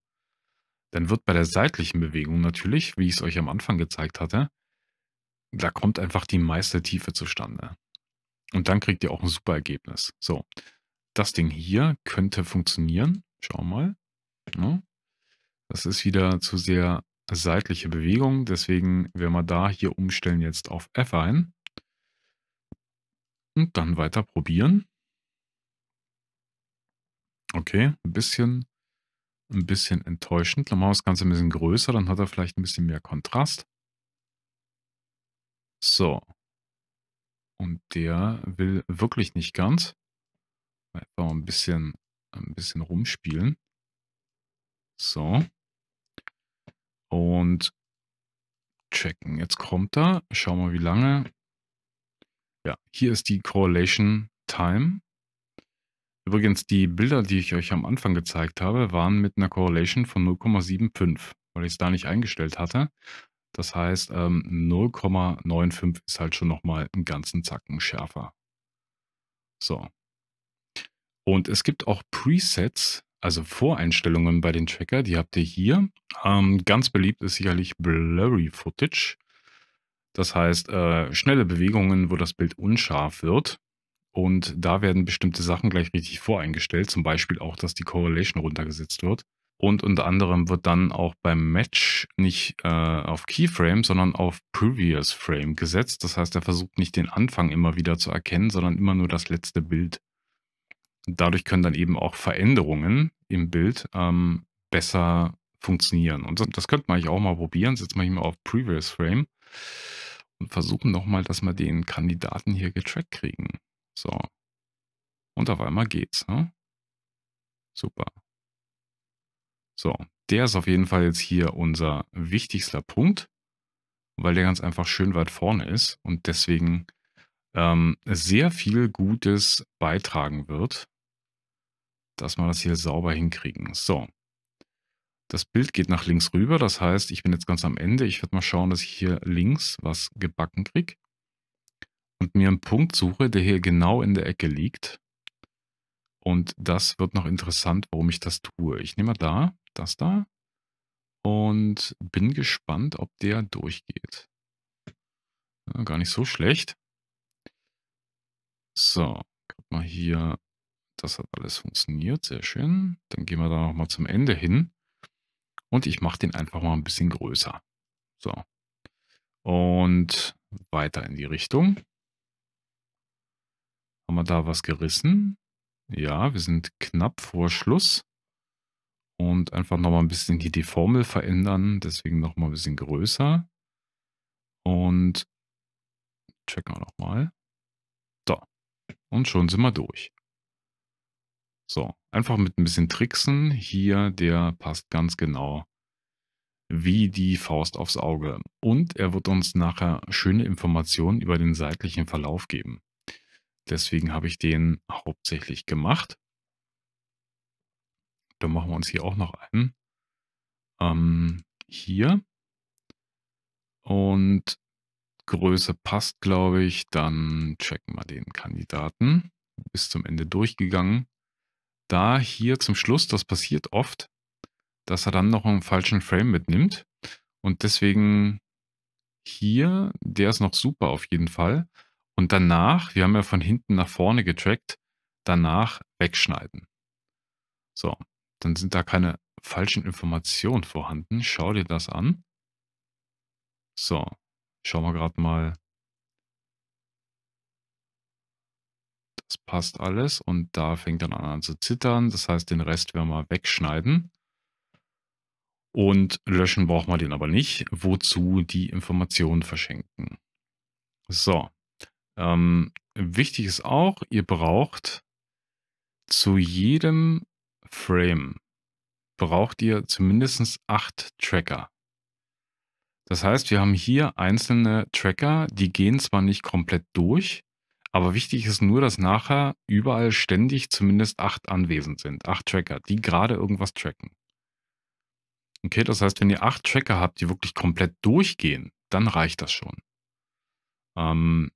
dann wird bei der seitlichen Bewegung natürlich, wie ich es euch am Anfang gezeigt hatte, da kommt einfach die meiste Tiefe zustande. Und dann kriegt ihr auch ein super Ergebnis. So, das Ding hier könnte funktionieren. Schau mal. Ja. Ne? Das ist wieder zu sehr seitliche Bewegung. Deswegen werden wir da hier umstellen jetzt auf F ein. Und dann weiter probieren. Okay, ein bisschen ein bisschen enttäuschend. Dann machen wir das Ganze ein bisschen größer, dann hat er vielleicht ein bisschen mehr Kontrast. So. Und der will wirklich nicht ganz. Einfach ein bisschen, ein bisschen rumspielen. So. Und checken. Jetzt kommt er. Schauen wir, wie lange. Ja, hier ist die Correlation Time. Übrigens, die Bilder, die ich euch am Anfang gezeigt habe, waren mit einer Correlation von 0,75, weil ich es da nicht eingestellt hatte. Das heißt, 0,95 ähm, ist halt schon nochmal einen ganzen Zacken schärfer. So. Und es gibt auch Presets, also Voreinstellungen bei den Tracker, die habt ihr hier. Ähm, ganz beliebt ist sicherlich Blurry Footage. Das heißt, äh, schnelle Bewegungen, wo das Bild unscharf wird. Und da werden bestimmte Sachen gleich richtig voreingestellt, zum Beispiel auch, dass die Correlation runtergesetzt wird. Und unter anderem wird dann auch beim Match nicht äh, auf Keyframe, sondern auf Previous Frame gesetzt. Das heißt, er versucht nicht den Anfang immer wieder zu erkennen, sondern immer nur das letzte Bild. Dadurch können dann eben auch Veränderungen im Bild ähm, besser funktionieren. Und das, könnte man eigentlich auch mal probieren. Setzen wir hier mal auf Previous Frame und versuchen nochmal, dass wir den Kandidaten hier getrackt kriegen. So. Und auf einmal geht's. Ne? Super. So, der ist auf jeden Fall jetzt hier unser wichtigster Punkt, weil der ganz einfach schön weit vorne ist und deswegen ähm, sehr viel Gutes beitragen wird, dass wir das hier sauber hinkriegen. So, das Bild geht nach links rüber, das heißt, ich bin jetzt ganz am Ende. Ich werde mal schauen, dass ich hier links was gebacken kriege und mir einen Punkt suche, der hier genau in der Ecke liegt. Und das wird noch interessant, warum ich das tue. Ich nehme mal da, das da und bin gespannt, ob der durchgeht. Ja, gar nicht so schlecht. So, guck mal hier. Das hat alles funktioniert. Sehr schön. Dann gehen wir da nochmal zum Ende hin. Und ich mache den einfach mal ein bisschen größer. So. Und weiter in die Richtung. Haben wir da was gerissen? Ja, wir sind knapp vor Schluss. Und einfach nochmal ein bisschen hier die Formel verändern. Deswegen nochmal ein bisschen größer. Und checken wir nochmal. So. Und schon sind wir durch. So, einfach mit ein bisschen Tricksen. Hier, der passt ganz genau wie die Faust aufs Auge. Und er wird uns nachher schöne Informationen über den seitlichen Verlauf geben. Deswegen habe ich den hauptsächlich gemacht. Dann machen wir uns hier auch noch einen. Ähm, hier. Und Größe passt, glaube ich. Dann checken wir den Kandidaten. Bis zum Ende durchgegangen. Da hier zum Schluss, das passiert oft, dass er dann noch einen falschen Frame mitnimmt. Und deswegen hier, der ist noch super auf jeden Fall. Und danach, wir haben ja von hinten nach vorne getrackt, danach wegschneiden. So, dann sind da keine falschen Informationen vorhanden. Schau dir das an. So, schauen wir gerade mal. Das passt alles und da fängt dann an zu zittern. Das heißt, den Rest werden wir wegschneiden. Und löschen braucht man den aber nicht. Wozu die Informationen verschenken. So, ähm, wichtig ist auch, ihr braucht zu jedem Frame braucht ihr zumindest acht Tracker. Das heißt, wir haben hier einzelne Tracker, die gehen zwar nicht komplett durch, aber wichtig ist nur, dass nachher überall ständig zumindest acht anwesend sind. Acht Tracker, die gerade irgendwas tracken. Okay, das heißt, wenn ihr acht Tracker habt, die wirklich komplett durchgehen, dann reicht das schon. Ähm,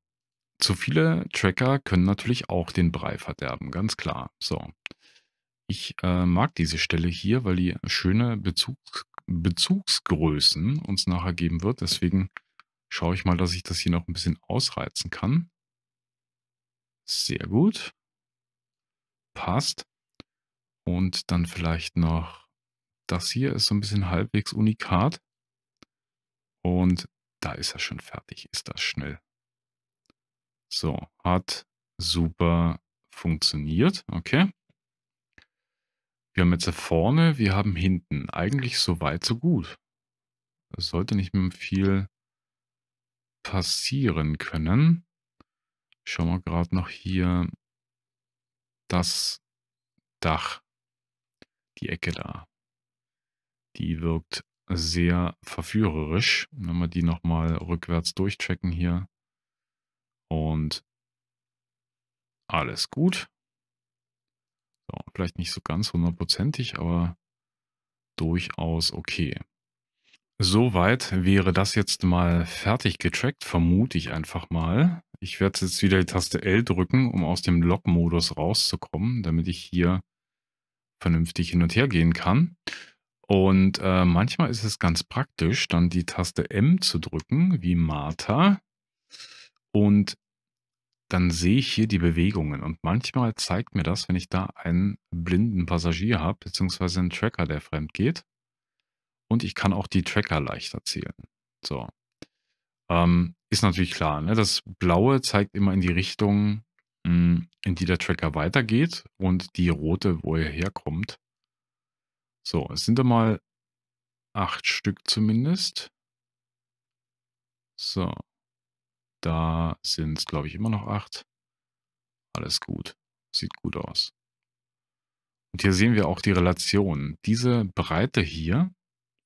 zu viele Tracker können natürlich auch den Brei verderben, ganz klar. So. Ich äh, mag diese Stelle hier, weil die schöne Bezugs Bezugsgrößen uns nachher geben wird. Deswegen schaue ich mal, dass ich das hier noch ein bisschen ausreizen kann. Sehr gut. Passt. Und dann vielleicht noch, das hier ist so ein bisschen halbwegs unikat. Und da ist er schon fertig. Ist das schnell. So, hat super funktioniert. Okay. Wir haben jetzt vorne, wir haben hinten. Eigentlich so weit, so gut. Es sollte nicht mehr viel passieren können. Schauen wir gerade noch hier das Dach, die Ecke da. Die wirkt sehr verführerisch. Wenn wir die nochmal rückwärts durchchecken hier, und alles gut. So, vielleicht nicht so ganz hundertprozentig, aber durchaus okay. Soweit wäre das jetzt mal fertig getrackt, vermute ich einfach mal. Ich werde jetzt wieder die Taste L drücken, um aus dem Log-Modus rauszukommen, damit ich hier vernünftig hin und her gehen kann. Und äh, manchmal ist es ganz praktisch, dann die Taste M zu drücken, wie Martha, und dann sehe ich hier die Bewegungen. Und manchmal zeigt mir das, wenn ich da einen blinden Passagier habe, beziehungsweise einen Tracker, der fremd geht. Und ich kann auch die Tracker leichter zählen. So. Ähm, ist natürlich klar, ne? das Blaue zeigt immer in die Richtung, mh, hm, in die der Tracker weitergeht und die rote, wo er herkommt. So, es sind da mal acht Stück zumindest. So, da sind es, glaube ich, immer noch acht. Alles gut. Sieht gut aus. Und hier sehen wir auch die Relation. Diese Breite hier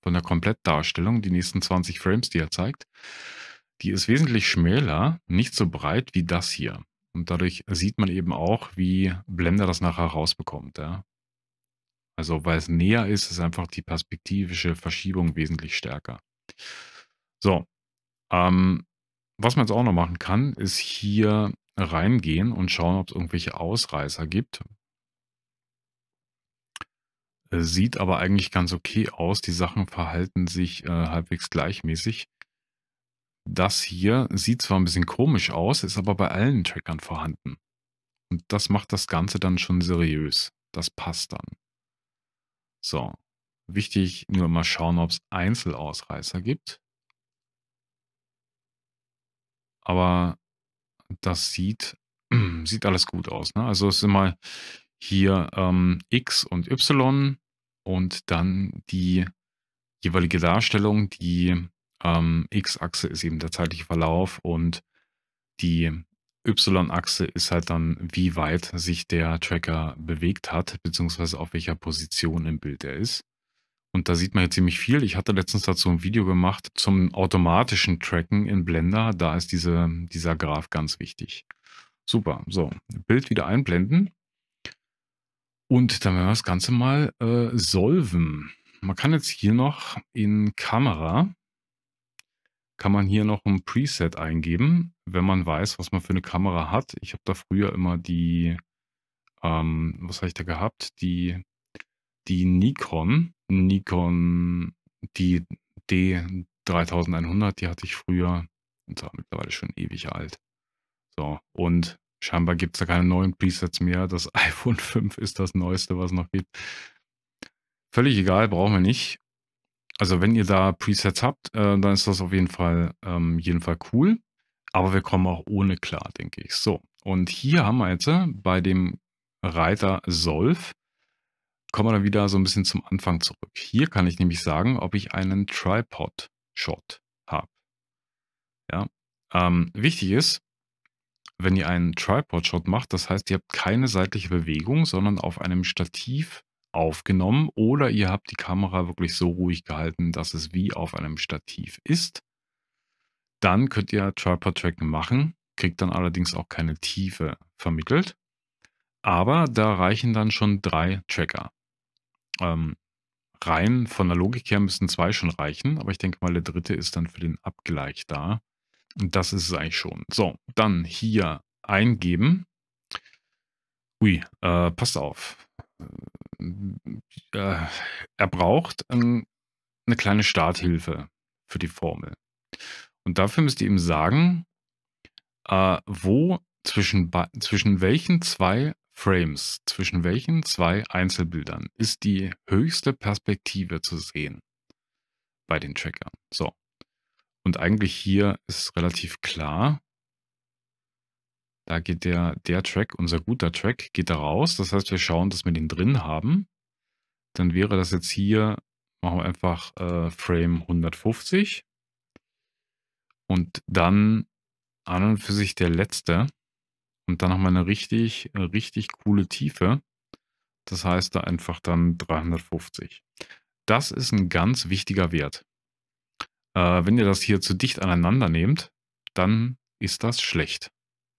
von der Komplettdarstellung, die nächsten 20 Frames, die er zeigt, die ist wesentlich schmäler, nicht so breit wie das hier. Und dadurch sieht man eben auch, wie Blender das nachher rausbekommt. Ja? Also weil es näher ist, ist einfach die perspektivische Verschiebung wesentlich stärker. So, ähm, was man jetzt auch noch machen kann, ist hier reingehen und schauen, ob es irgendwelche Ausreißer gibt. Äh, sieht aber eigentlich ganz okay aus. Die Sachen verhalten sich äh, halbwegs gleichmäßig. Das hier sieht zwar ein bisschen komisch aus, ist aber bei allen Trackern vorhanden. Und das macht das Ganze dann schon seriös. Das passt dann. So, wichtig nur mal schauen, ob es Einzelausreißer gibt aber das sieht, [CLEARS THROAT] sieht alles gut aus. Ne? Also es sind mal hier ähm, X und Y und dann die jeweilige Darstellung. Die ähm, X-Achse ist eben der zeitliche Verlauf und die Y-Achse ist halt dann, wie weit sich der Tracker bewegt hat, beziehungsweise auf welcher Position im Bild er ist. Und da sieht man ja ziemlich viel. Ich hatte letztens dazu ein Video gemacht zum automatischen Tracken in Blender. Da ist diese, dieser Graph ganz wichtig. Super. So, Bild wieder einblenden. Und dann werden wir das Ganze mal äh, solven. Man kann jetzt hier noch in Kamera, kann man hier noch ein Preset eingeben, wenn man weiß, was man für eine Kamera hat. Ich habe da früher immer die, ähm, was habe ich da gehabt? Die die Nikon, Nikon, die D3100, die hatte ich früher und zwar mittlerweile schon ewig alt. So, und scheinbar gibt es da keine neuen Presets mehr. Das [LAUGHS] iPhone 5 ist das neueste, was noch gibt. Völlig egal, brauchen wir nicht. Also wenn ihr da Presets habt, äh, dann ist das auf jeden Fall, ähm, jeden Fall cool. Aber wir kommen auch ohne klar, denke ich. So, und hier haben wir jetzt äh, bei dem Reiter Solf kommen wir dann wieder so ein bisschen zum Anfang zurück. Hier kann ich nämlich sagen, ob ich einen Tripod-Shot habe. Ja. Ähm, wichtig ist, wenn ihr einen Tripod-Shot macht, das heißt, ihr habt keine seitliche Bewegung, sondern auf einem Stativ aufgenommen oder ihr habt die Kamera wirklich so ruhig gehalten, dass es wie auf einem Stativ ist. Dann könnt ihr Tripod-Tracking machen, kriegt dann allerdings auch keine Tiefe vermittelt. Aber da reichen dann schon drei Tracker. Ähm, rein von der Logik her müssen zwei schon reichen, aber ich denke mal, der dritte ist dann für den Abgleich da. Und das ist es eigentlich schon. So, dann hier eingeben. Ui, äh, passt auf. Äh, er braucht ähm, eine kleine Starthilfe für die Formel. Und dafür müsst ihr ihm sagen, äh, wo zwischen, zwischen welchen zwei Frames, zwischen welchen zwei Einzelbildern ist die höchste Perspektive zu sehen bei den Trackern. So. Und eigentlich hier ist relativ klar, da geht der, der Track, unser guter Track, geht da raus. Das heißt, wir schauen, dass wir den drin haben. Dann wäre das jetzt hier, machen wir einfach äh, Frame 150. Und dann an und für sich der letzte und dann nochmal eine richtig, äh, richtig coole Tiefe. Das heißt da einfach dann 350. Das ist ein ganz wichtiger Wert. Äh, wenn ihr das hier zu dicht aneinander nehmt, dann ist das schlecht.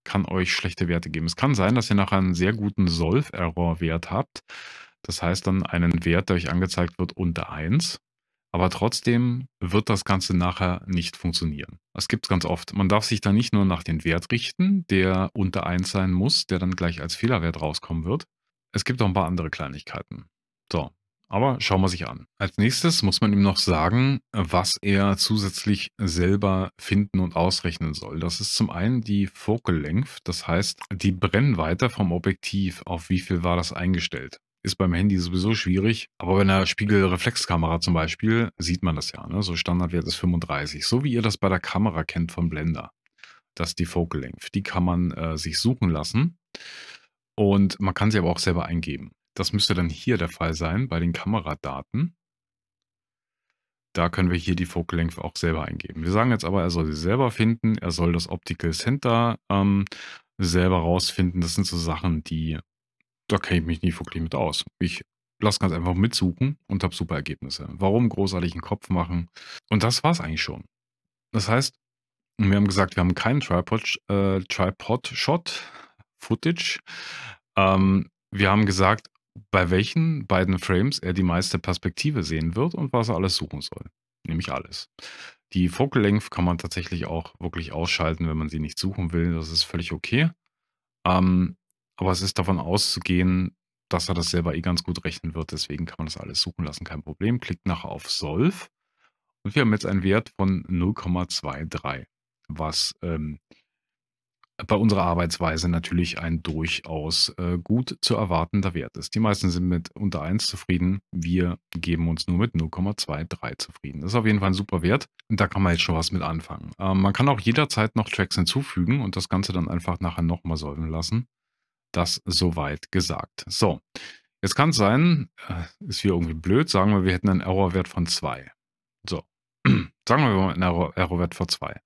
Kann euch schlechte Werte geben. Es kann sein, dass ihr nachher einen sehr guten Solve-Error-Wert habt. Das heißt dann einen Wert, der euch angezeigt wird unter 1. Aber trotzdem wird das Ganze nachher nicht funktionieren. Das gibt es ganz oft. Man darf sich da nicht nur nach dem Wert richten, der unter 1 sein muss, der dann gleich als Fehlerwert rauskommen wird. Es gibt auch ein paar andere Kleinigkeiten. So, aber schauen wir sich an. Als nächstes muss man ihm noch sagen, was er zusätzlich selber finden und ausrechnen soll. Das ist zum einen die Focal Length, das heißt die Brennweite vom Objektiv, auf wie viel war das eingestellt ist beim Handy sowieso schwierig, aber bei einer Spiegelreflexkamera zum Beispiel sieht man das ja. Ne? So Standardwert ist 35, so wie ihr das bei der Kamera kennt von Blender. Das ist die Focal Length. Die kann man äh, sich suchen lassen und man kann sie aber auch selber eingeben. Das müsste dann hier der Fall sein bei den Kameradaten. Da können wir hier die Focal Length auch selber eingeben. Wir sagen jetzt aber, er soll sie selber finden, er soll das Optical Center ähm, selber rausfinden. Das sind so Sachen, die da kenne ich mich nicht wirklich mit aus. Ich lasse ganz einfach mitsuchen und habe super Ergebnisse. Warum großartig einen Kopf machen? Und das war es eigentlich schon. Das heißt, wir haben gesagt, wir haben keinen Tripod, äh, Tripod Shot Footage. Ähm, wir haben gesagt, bei welchen beiden Frames er die meiste Perspektive sehen wird und was er alles suchen soll. Nämlich alles. Die Focal Length kann man tatsächlich auch wirklich ausschalten, wenn man sie nicht suchen will. Das ist völlig okay. Ähm, aber es ist davon auszugehen, dass er das selber eh ganz gut rechnen wird. Deswegen kann man das alles suchen lassen, kein Problem. Klickt nachher auf Solve. Und wir haben jetzt einen Wert von 0,23, was ähm, bei unserer Arbeitsweise natürlich ein durchaus äh, gut zu erwartender Wert ist. Die meisten sind mit unter 1 zufrieden. Wir geben uns nur mit 0,23 zufrieden. Das ist auf jeden Fall ein super Wert. Und da kann man jetzt schon was mit anfangen. Ähm, man kann auch jederzeit noch Tracks hinzufügen und das Ganze dann einfach nachher nochmal solven lassen. Das soweit gesagt. So, jetzt kann es sein, äh, ist hier irgendwie blöd, sagen wir, wir hätten einen Errorwert von 2. So, [CLEARS THROAT] sagen wir, wir haben einen Errorwert von 2.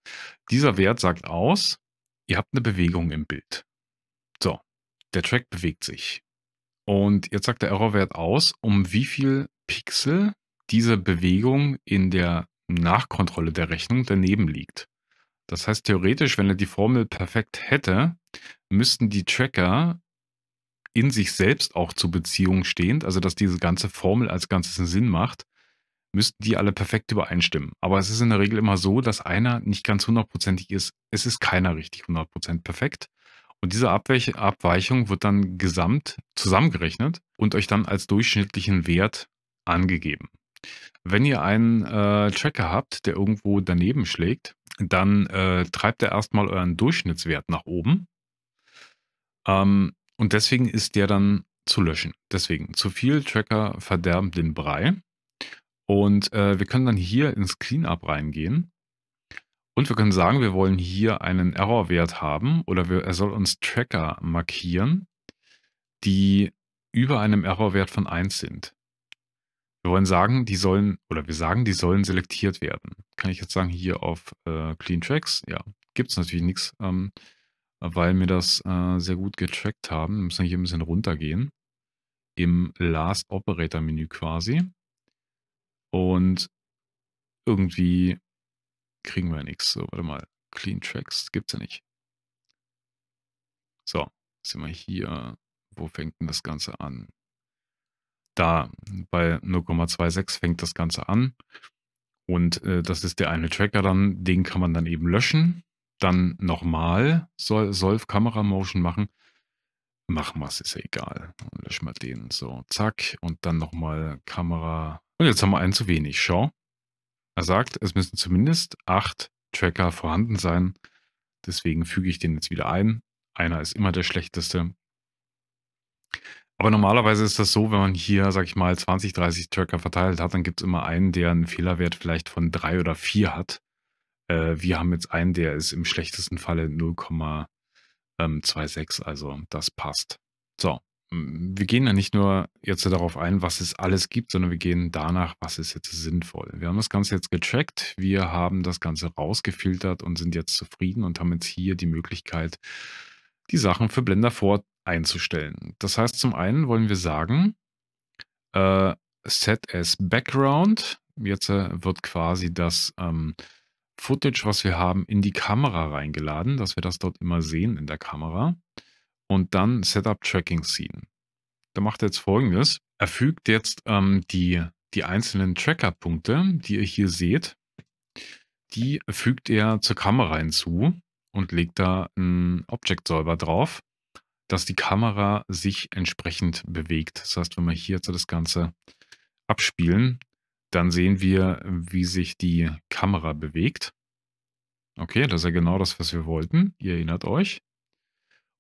Dieser Wert sagt aus, ihr habt eine Bewegung im Bild. So, der Track bewegt sich. Und jetzt sagt der Errorwert aus, um wie viel Pixel diese Bewegung in der Nachkontrolle der Rechnung daneben liegt. Das heißt, theoretisch, wenn er die Formel perfekt hätte, müssten die Tracker in sich selbst auch zur Beziehung stehend, also dass diese ganze Formel als Ganzes einen Sinn macht, müssten die alle perfekt übereinstimmen. Aber es ist in der Regel immer so, dass einer nicht ganz hundertprozentig ist. Es ist keiner richtig hundertprozentig perfekt. Und diese Abweichung wird dann gesamt zusammengerechnet und euch dann als durchschnittlichen Wert angegeben. Wenn ihr einen äh, Tracker habt, der irgendwo daneben schlägt, dann äh, treibt er erstmal euren Durchschnittswert nach oben. Ähm, und deswegen ist der dann zu löschen. Deswegen, zu viel Tracker verderben den Brei. Und äh, wir können dann hier ins Cleanup reingehen. Und wir können sagen, wir wollen hier einen Errorwert haben oder wir, er soll uns Tracker markieren, die über einem Errorwert von 1 sind. Wir wollen sagen, die sollen, oder wir sagen, die sollen selektiert werden. Kann ich jetzt sagen, hier auf äh, Clean Tracks? Ja, gibt es natürlich nichts, ähm, weil wir das äh, sehr gut getrackt haben. Wir müssen hier ein bisschen runtergehen. Im Last Operator Menü quasi. Und irgendwie kriegen wir nichts. So, warte mal. Clean Tracks gibt es ja nicht. So, sind wir hier. Wo fängt denn das Ganze an? da bei 0,26 fängt das Ganze an. Und äh, das ist der eine Tracker dann, den kann man dann eben löschen. Dann nochmal soll, soll Kamera Motion machen. Machen wir es, ist ja egal. Dann löschen wir den. So, zack. Und dann nochmal Kamera. Und jetzt haben wir einen zu wenig. Schau. Er sagt, es müssen zumindest acht Tracker vorhanden sein. Deswegen füge ich den jetzt wieder ein. Einer ist immer der schlechteste. Aber normalerweise ist das so, wenn man hier, sag ich mal, 20, 30 Tracker verteilt hat, dann gibt es immer einen, der einen Fehlerwert vielleicht von drei oder vier hat. Äh, wir haben jetzt einen, der ist im schlechtesten Falle 0,26, ähm, also das passt. So, wir gehen ja nicht nur jetzt darauf ein, was es alles gibt, sondern wir gehen danach, was ist jetzt sinnvoll. Wir haben das Ganze jetzt getrackt, wir haben das Ganze rausgefiltert und sind jetzt zufrieden und haben jetzt hier die Möglichkeit, die Sachen für Blender 4 einzustellen. Das heißt, zum einen wollen wir sagen, äh, set as background. Jetzt äh, wird quasi das ähm, Footage, was wir haben, in die Kamera reingeladen, dass wir das dort immer sehen in der Kamera. Und dann Setup Tracking Scene. Da macht er jetzt folgendes. Er fügt jetzt ähm, die, die einzelnen Tracker-Punkte, die ihr hier seht, die fügt er zur Kamera hinzu und legt da ein Object-Solver drauf dass die Kamera sich entsprechend bewegt. Das heißt, wenn wir hier jetzt das Ganze abspielen, dann sehen wir, wie sich die Kamera bewegt. Okay, das ist ja genau das, was wir wollten. Ihr erinnert euch.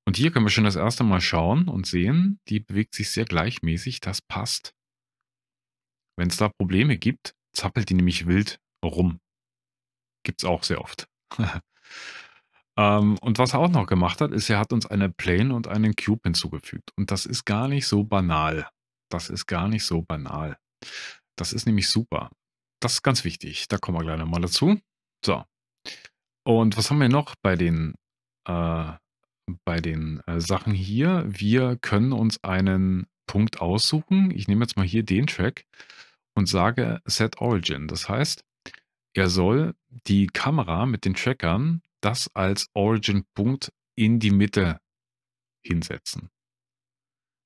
Und hier können wir schon das erste Mal schauen und sehen, die bewegt sich sehr gleichmäßig. Das passt. Wenn es da Probleme gibt, zappelt die nämlich wild rum. Gibt es auch sehr oft. [LAUGHS] Ähm, und was er auch noch gemacht hat, ist, er hat uns eine Plane und einen Cube hinzugefügt. Und das ist gar nicht so banal. Das ist gar nicht so banal. Das ist nämlich super. Das ist ganz wichtig. Da kommen wir gleich nochmal dazu. So. Und was haben wir noch bei den, äh, bei den äh, Sachen hier? Wir können uns einen Punkt aussuchen. Ich nehme jetzt mal hier den Track und sage Set Origin. Das heißt, er soll die Kamera mit den Trackern das als Origin-Punkt in die Mitte hinsetzen.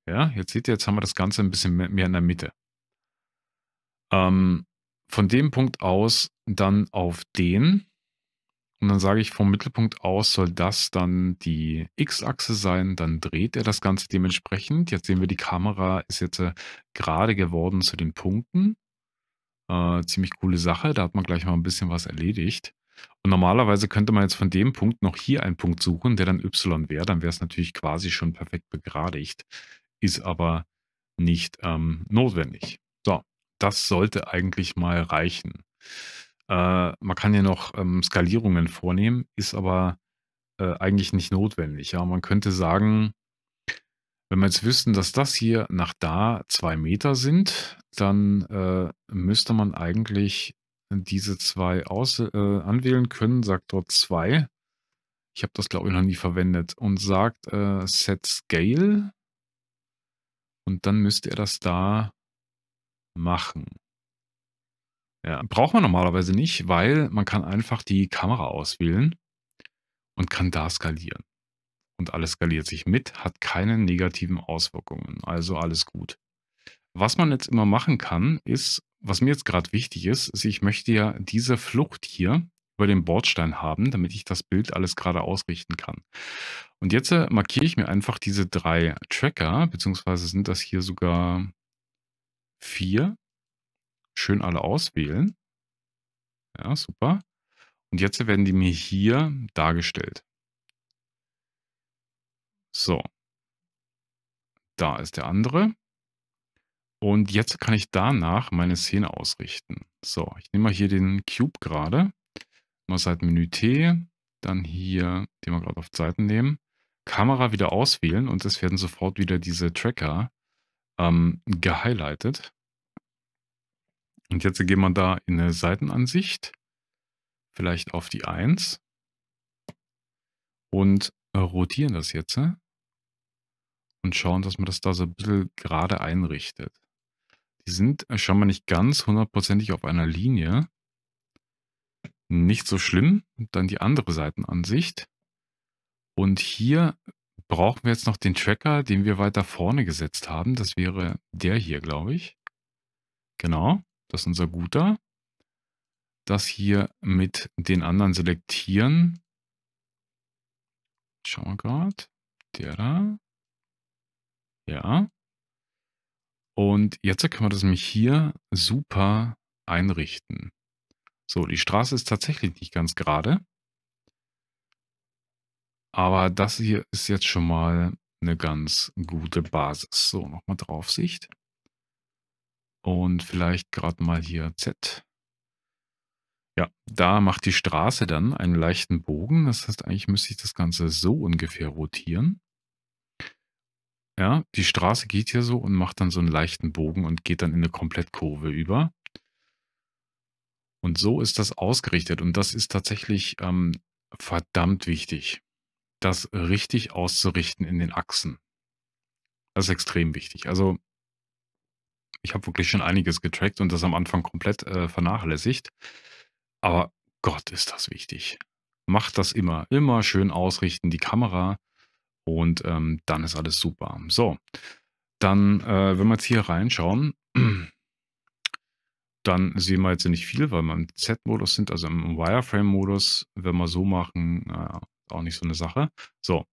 Ja, jetzt seht ihr, jetzt haben wir das Ganze ein bisschen mehr in der Mitte. Ähm, von dem Punkt aus dann auf den. Und dann sage ich, vom Mittelpunkt aus soll das dann die X-Achse sein. Dann dreht er das Ganze dementsprechend. Jetzt sehen wir, die Kamera ist jetzt äh, gerade geworden zu den Punkten. Äh, ziemlich coole Sache. Da hat man gleich mal ein bisschen was erledigt. Und normalerweise könnte man jetzt von dem Punkt noch hier einen Punkt suchen, der dann y wäre. Dann wäre es natürlich quasi schon perfekt begradigt, ist aber nicht ähm, notwendig. So, das sollte eigentlich mal reichen. Äh, man kann hier noch ähm, Skalierungen vornehmen, ist aber äh, eigentlich nicht notwendig. Ja, man könnte sagen, wenn wir jetzt wüssten, dass das hier nach da zwei Meter sind, dann äh, müsste man eigentlich diese zwei aus, äh, anwählen können, sagt dort zwei. Ich habe das, glaube ich, noch nie verwendet. Und sagt äh, Set Scale. Und dann müsste er das da machen. Ja, braucht man normalerweise nicht, weil man kann einfach die Kamera auswählen und kann da skalieren. Und alles skaliert sich mit, hat keine negativen Auswirkungen. Also alles gut. Was man jetzt immer machen kann, ist, was mir jetzt gerade wichtig ist, ist, ich möchte ja diese Flucht hier über den Bordstein haben, damit ich das Bild alles gerade ausrichten kann. Und jetzt äh, markiere ich mir einfach diese drei Tracker, beziehungsweise sind das hier sogar vier. Schön alle auswählen. Ja, super. Und jetzt werden die mir hier dargestellt. So. Da ist der andere. Und jetzt kann ich danach meine Szene ausrichten. So, ich nehme mal hier den Cube gerade. Mal seit Menü T, dann hier, den wir gerade auf Seiten nehmen, Kamera wieder auswählen und es werden sofort wieder diese Tracker ähm, gehighlightet. Und jetzt gehen wir da in eine Seitenansicht, vielleicht auf die 1 und rotieren das jetzt und schauen, dass man das da so ein bisschen gerade einrichtet. Die sind mal äh, nicht ganz hundertprozentig auf einer Linie. Nicht so schlimm. dann die andere Seitenansicht. Und hier brauchen wir jetzt noch den Tracker, den wir weiter vorne gesetzt haben. Das wäre der hier, glaube ich. Genau, das ist unser guter. Das hier mit den anderen selektieren. Schauen wir gerade. Der da. Ja. Und jetzt können wir das nämlich hier super einrichten. So, die Straße ist tatsächlich nicht ganz gerade. Aber das hier ist jetzt schon mal eine ganz gute Basis. So, nochmal Draufsicht. Und vielleicht gerade mal hier Z. Ja, da macht die Straße dann einen leichten Bogen. Das heißt, eigentlich müsste ich das Ganze so ungefähr rotieren. Ja, die Straße geht hier so und macht dann so einen leichten Bogen und geht dann in eine Komplettkurve über. Und so ist das ausgerichtet. Und das ist tatsächlich ähm, verdammt wichtig, das richtig auszurichten in den Achsen. Das ist extrem wichtig. Also ich habe wirklich schon einiges getrackt und das am Anfang komplett äh, vernachlässigt. Aber Gott, ist das wichtig. Macht das immer, immer schön ausrichten, die Kamera und ähm, dann ist alles super. So, dann, äh, wenn wir jetzt hier reinschauen, [CLEARS THROAT] dann sehen wir jetzt nicht viel, weil wir im Z-Modus sind, also im Wireframe-Modus, wenn wir so machen, naja, auch nicht so eine Sache. So,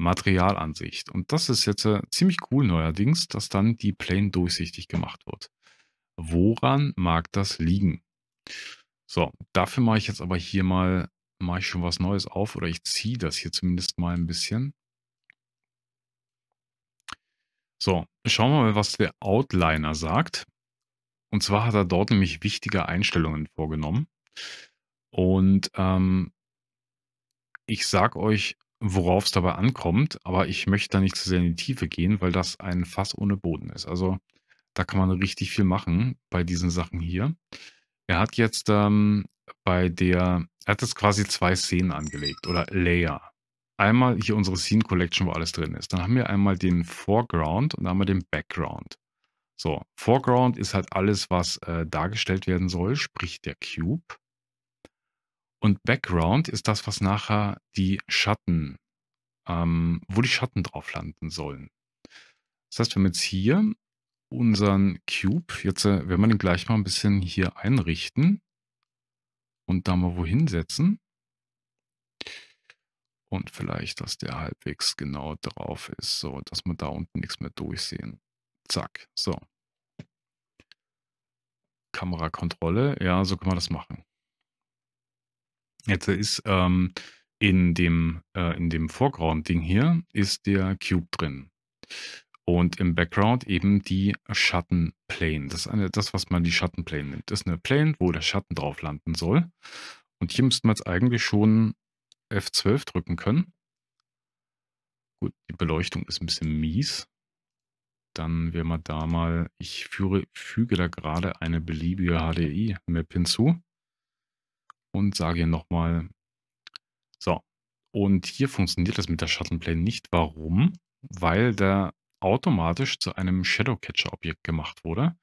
Materialansicht. Und das ist jetzt äh, ziemlich cool neuerdings, dass dann die Plane durchsichtig gemacht wird. Woran mag das liegen? So, dafür mache ich jetzt aber hier mal, mache ich schon was Neues auf oder ich ziehe das hier zumindest mal ein bisschen. So, schauen wir mal, was der Outliner sagt. Und zwar hat er dort nämlich wichtige Einstellungen vorgenommen. Und ähm, ich sage euch, worauf es dabei ankommt, aber ich möchte da nicht zu sehr in die Tiefe gehen, weil das ein Fass ohne Boden ist. Also da kann man richtig viel machen bei diesen Sachen hier. Er hat jetzt ähm, bei der, er hat jetzt quasi zwei Szenen angelegt oder Layer einmal hier unsere Scene Collection, wo alles drin ist. Dann haben wir einmal den Foreground und dann haben wir den Background. So, Foreground ist halt alles, was äh, dargestellt werden soll, sprich der Cube. Und Background ist das, was nachher die Schatten, ähm, wo die Schatten drauf landen sollen. Das heißt, wir haben jetzt hier unseren Cube, jetzt äh, werden wir den gleich mal ein bisschen hier einrichten und da mal wohin setzen und vielleicht, dass der halbwegs genau drauf ist, so dass man da unten nichts mehr durchsehen. Zack, so. Kamerakontrolle, ja, so kann man das machen. Jetzt ist ähm, in dem, äh, dem Vorground-Ding hier ist der Cube drin. Und im Background eben die Schattenplane. Das ist eine, das, was man die Schattenplane nennt. Das ist eine Plane, wo der Schatten drauf landen soll. Und hier müsste man jetzt eigentlich schon F12 drücken können. Gut, die Beleuchtung ist ein bisschen mies. Dann werden wir da mal, ich führe, füge da gerade eine beliebige HDI-Map hinzu und sage hier nochmal, so, und hier funktioniert das mit der Shuttle nicht. Warum? Weil der automatisch zu einem Shadow Catcher Objekt gemacht wurde.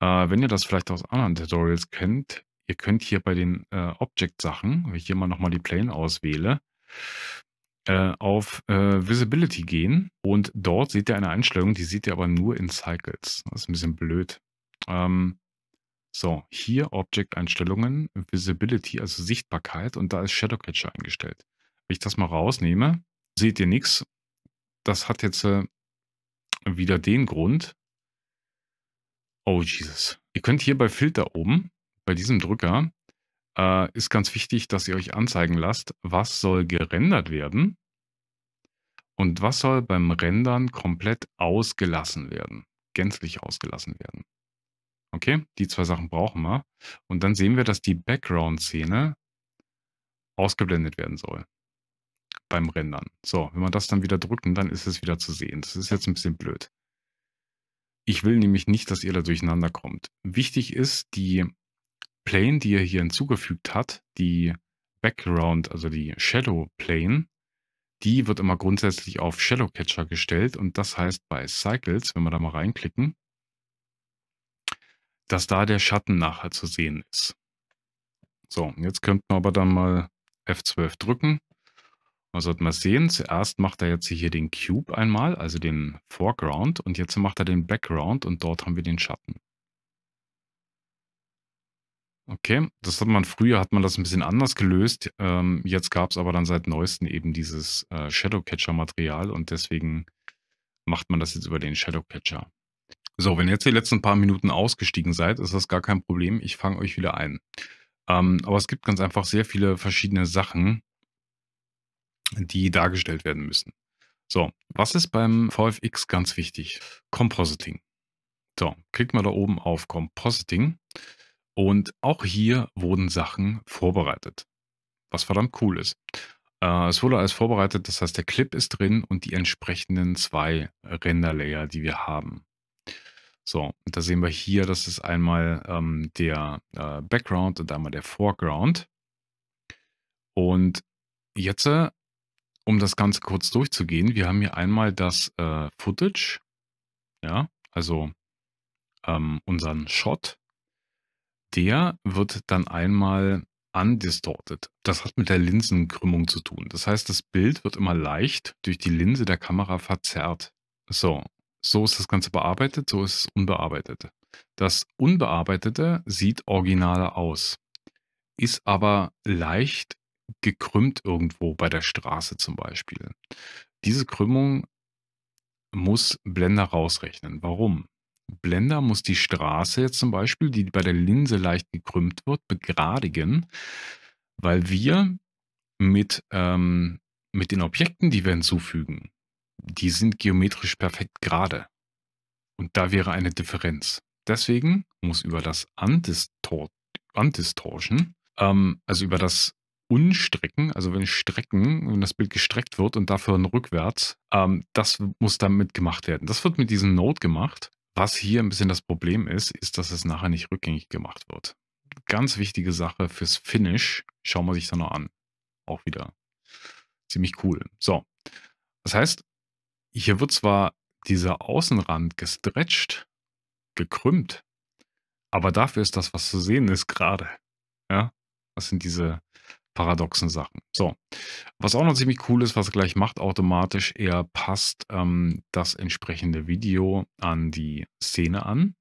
Äh, wenn ihr das vielleicht aus anderen Tutorials kennt, Ihr könnt hier bei den äh, Object-Sachen, wenn ich hier mal nochmal die Plane auswähle, äh, auf äh, Visibility gehen und dort seht ihr eine Einstellung, die seht ihr aber nur in Cycles. Das ist ein bisschen blöd. Ähm, so, hier Object-Einstellungen, Visibility, also Sichtbarkeit und da ist Shadow Catcher eingestellt. Wenn ich das mal rausnehme, seht ihr nichts. Das hat jetzt äh, wieder den Grund. Oh Jesus. Ihr könnt hier bei Filter oben bei diesem Drücker äh, ist ganz wichtig, dass ihr euch anzeigen lasst, was soll gerendert werden und was soll beim Rendern komplett ausgelassen werden, gänzlich ausgelassen werden. Okay, die zwei Sachen brauchen wir. Und dann sehen wir, dass die Background-Szene ausgeblendet werden soll beim Rendern. So, wenn wir das dann wieder drücken, dann ist es wieder zu sehen. Das ist jetzt ein bisschen blöd. Ich will nämlich nicht, dass ihr da durcheinander kommt. Wichtig ist, die Plane, die er hier hinzugefügt hat, die Background, also die Shadow Plane, die wird immer grundsätzlich auf Shadow Catcher gestellt und das heißt bei Cycles, wenn wir da mal reinklicken, dass da der Schatten nachher zu sehen ist. So, jetzt könnten wir aber dann mal F12 drücken. Man sollte mal sehen, zuerst macht er jetzt hier den Cube einmal, also den Foreground und jetzt macht er den Background und dort haben wir den Schatten. Okay, das hat man früher, hat man das ein bisschen anders gelöst. Ähm, jetzt gab es aber dann seit neuestem eben dieses äh, Shadowcatcher-Material und deswegen macht man das jetzt über den Shadowcatcher. So, wenn ihr jetzt die letzten paar Minuten ausgestiegen seid, ist das gar kein Problem. Ich fange euch wieder ein. Ähm, aber es gibt ganz einfach sehr viele verschiedene Sachen, die dargestellt werden müssen. So, was ist beim VFX ganz wichtig? Compositing. So, klickt mal da oben auf Compositing und auch hier wurden Sachen vorbereitet, was verdammt cool ist. Äh, es wurde alles vorbereitet, das heißt, der Clip ist drin und die entsprechenden zwei Renderlayer, die wir haben. So, und da sehen wir hier, das ist einmal ähm, der äh, Background und einmal der Foreground. Und jetzt, äh, um das Ganze kurz durchzugehen, wir haben hier einmal das äh, Footage, ja, also ähm, unseren Shot, der wird dann einmal undistorted. Das hat mit der Linsenkrümmung zu tun. Das heißt, das Bild wird immer leicht durch die Linse der Kamera verzerrt. So, so ist das Ganze bearbeitet, so ist es unbearbeitet. Das Unbearbeitete sieht originaler aus, ist aber leicht gekrümmt irgendwo bei der Straße zum Beispiel. Diese Krümmung muss Blender rausrechnen. Warum? Blender muss die Straße jetzt zum Beispiel, die bei der Linse leicht gekrümmt wird, begradigen, weil wir mit, ähm, mit den Objekten, die wir hinzufügen, die sind geometrisch perfekt gerade. Und da wäre eine Differenz. Deswegen muss über das Undistort, Undistortion, ähm, also über das Unstrecken, also wenn Strecken, wenn das Bild gestreckt wird und dafür rückwärts, ähm, das muss damit gemacht werden. Das wird mit diesem Node gemacht. Was hier ein bisschen das Problem ist, ist, dass es nachher nicht rückgängig gemacht wird. Ganz wichtige Sache fürs Finish. Schauen wir sich dann noch an. Auch wieder ziemlich cool. So, das heißt, hier wird zwar dieser Außenrand gestretched, gekrümmt, aber dafür ist das, was zu sehen ist, gerade. Ja, das sind diese paradoxen Sachen. So, was auch noch ziemlich cool ist, was gleich macht automatisch, er passt ähm, das entsprechende Video an die Szene an.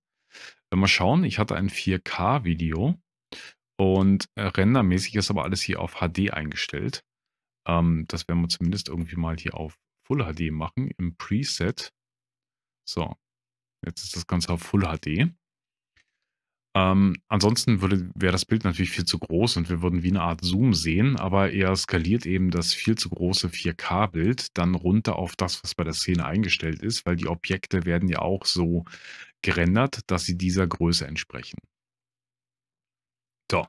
Wenn äh, wir schauen, ich hatte ein 4K-Video und äh, rendermäßig ist aber alles hier auf HD eingestellt. Ähm, das werden wir zumindest irgendwie mal hier auf Full HD machen im Preset. So, jetzt ist das Ganze auf Full HD. Ähm, ansonsten wäre das Bild natürlich viel zu groß und wir würden wie eine Art Zoom sehen, aber er skaliert eben das viel zu große 4K-Bild dann runter auf das, was bei der Szene eingestellt ist, weil die Objekte werden ja auch so gerendert, dass sie dieser Größe entsprechen. So,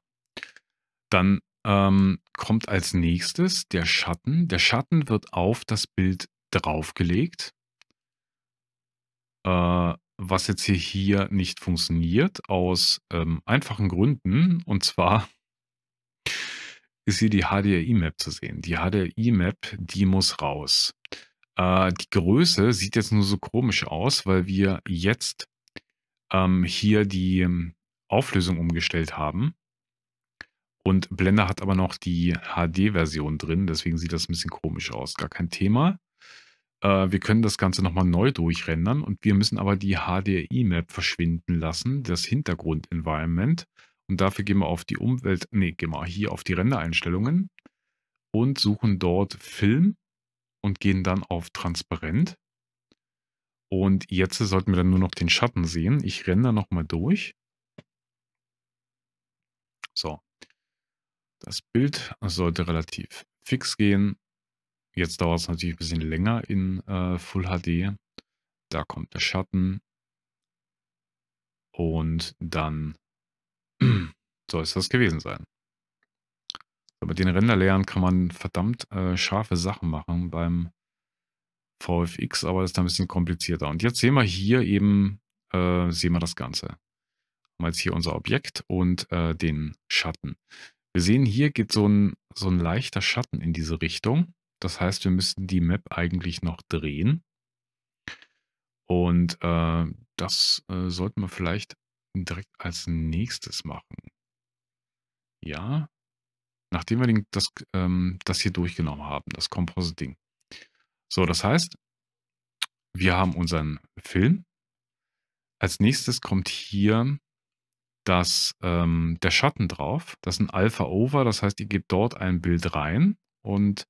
dann ähm, kommt als nächstes der Schatten. Der Schatten wird auf das Bild draufgelegt. Äh, was jetzt hier, hier nicht funktioniert, aus ähm, einfachen Gründen. Und zwar ist hier die HDRI-Map zu sehen. Die HDRI-Map, die muss raus. Äh, die Größe sieht jetzt nur so komisch aus, weil wir jetzt ähm, hier die ähm, Auflösung umgestellt haben. Und Blender hat aber noch die HD-Version drin, deswegen sieht das ein bisschen komisch aus. Gar kein Thema. Äh, wir können das Ganze nochmal neu durchrendern und wir müssen aber die HDRI-Map verschwinden lassen, das Hintergrund-Environment. Und dafür gehen wir auf die Umwelt, nee, gehen wir hier auf die Rendereinstellungen und suchen dort Film und gehen dann auf Transparent. Und jetzt sollten wir dann nur noch den Schatten sehen. Ich rendere nochmal durch. So. Das Bild sollte relativ fix gehen. Jetzt dauert es natürlich ein bisschen länger in äh, Full HD. Da kommt der Schatten. Und dann [CLEARS THROAT] soll es das gewesen sein. So, mit den Renderlayern kann man verdammt äh, scharfe Sachen machen beim VFX, aber das ist ein bisschen komplizierter. Und jetzt sehen wir hier eben, äh, sehen wir das Ganze. Haben wir jetzt hier unser Objekt und äh, den Schatten. Wir sehen, hier geht so ein, so ein leichter Schatten in diese Richtung. Das heißt, wir müssen die Map eigentlich noch drehen. Und äh, das äh, sollten wir vielleicht direkt als nächstes machen. Ja, nachdem wir den, das, ähm, das hier durchgenommen haben, das Compositing. So, das heißt, wir haben unseren Film. Als nächstes kommt hier das, ähm, der Schatten drauf. Das ist ein Alpha-Over, das heißt, ihr gebt dort ein Bild rein und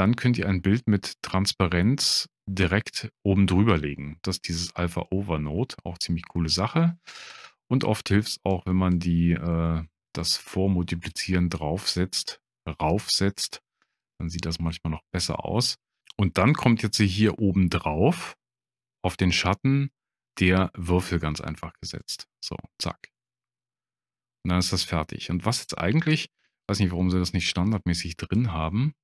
dann könnt ihr ein Bild mit Transparenz direkt oben drüber legen. Das ist dieses Alpha Over Note, auch ziemlich coole Sache. Und oft hilft es auch, wenn man die, äh, das Vormultiplizieren draufsetzt, raufsetzt, dann sieht das manchmal noch besser aus. Und dann kommt jetzt hier oben drauf auf den Schatten der Würfel ganz einfach gesetzt. So, zack. Und dann ist das fertig. Und was jetzt eigentlich, weiß nicht, warum sie das nicht standardmäßig drin haben,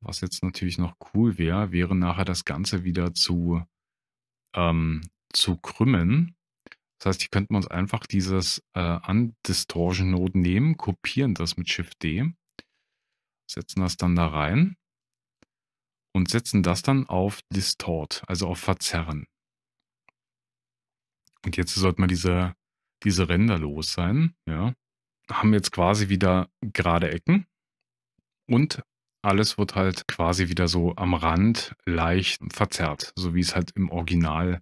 was jetzt natürlich noch cool wäre, wäre nachher das Ganze wieder zu, ähm, zu krümmen. Das heißt, hier könnten wir uns einfach dieses äh, Undistortion-Node nehmen, kopieren das mit Shift-D, setzen das dann da rein und setzen das dann auf Distort, also auf Verzerren. Und jetzt sollte man diese, diese Ränder los sein. Ja. Haben jetzt quasi wieder gerade Ecken und alles wird halt quasi wieder so am Rand leicht verzerrt, so wie es halt im Originalfilm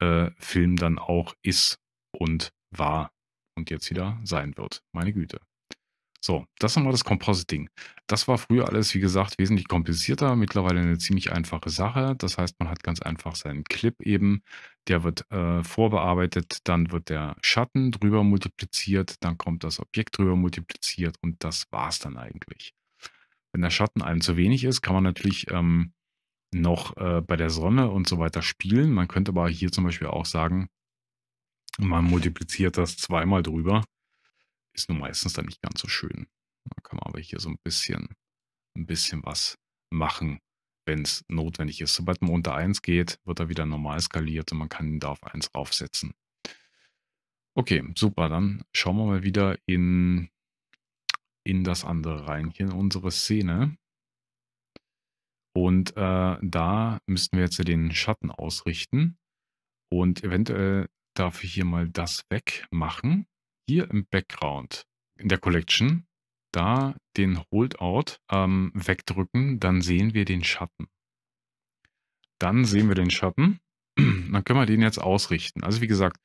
äh, dann auch ist und war und jetzt wieder sein wird. Meine Güte. So, das nochmal das Compositing. Das war früher alles, wie gesagt, wesentlich komplizierter, mittlerweile eine ziemlich einfache Sache. Das heißt, man hat ganz einfach seinen Clip eben, der wird äh, vorbearbeitet, dann wird der Schatten drüber multipliziert, dann kommt das Objekt drüber multipliziert und das war's dann eigentlich. Wenn der Schatten einem zu wenig ist, kann man natürlich ähm, noch äh, bei der Sonne und so weiter spielen. Man könnte aber hier zum Beispiel auch sagen, man multipliziert das zweimal drüber. Ist nun meistens dann nicht ganz so schön. Da kann man aber hier so ein bisschen, ein bisschen was machen, wenn es notwendig ist. Sobald man unter 1 geht, wird er wieder normal skaliert und man kann ihn da auf 1 raufsetzen. Okay, super. Dann schauen wir mal wieder in in das andere rein, hier in unsere Szene. Und äh, da müssten wir jetzt den Schatten ausrichten. Und eventuell darf ich hier mal das wegmachen. Hier im Background, in der Collection, da den Holdout ähm, wegdrücken, dann sehen wir den Schatten. Dann sehen wir den Schatten. [CLEARS THROAT] Dann können wir den jetzt ausrichten. Also wie gesagt,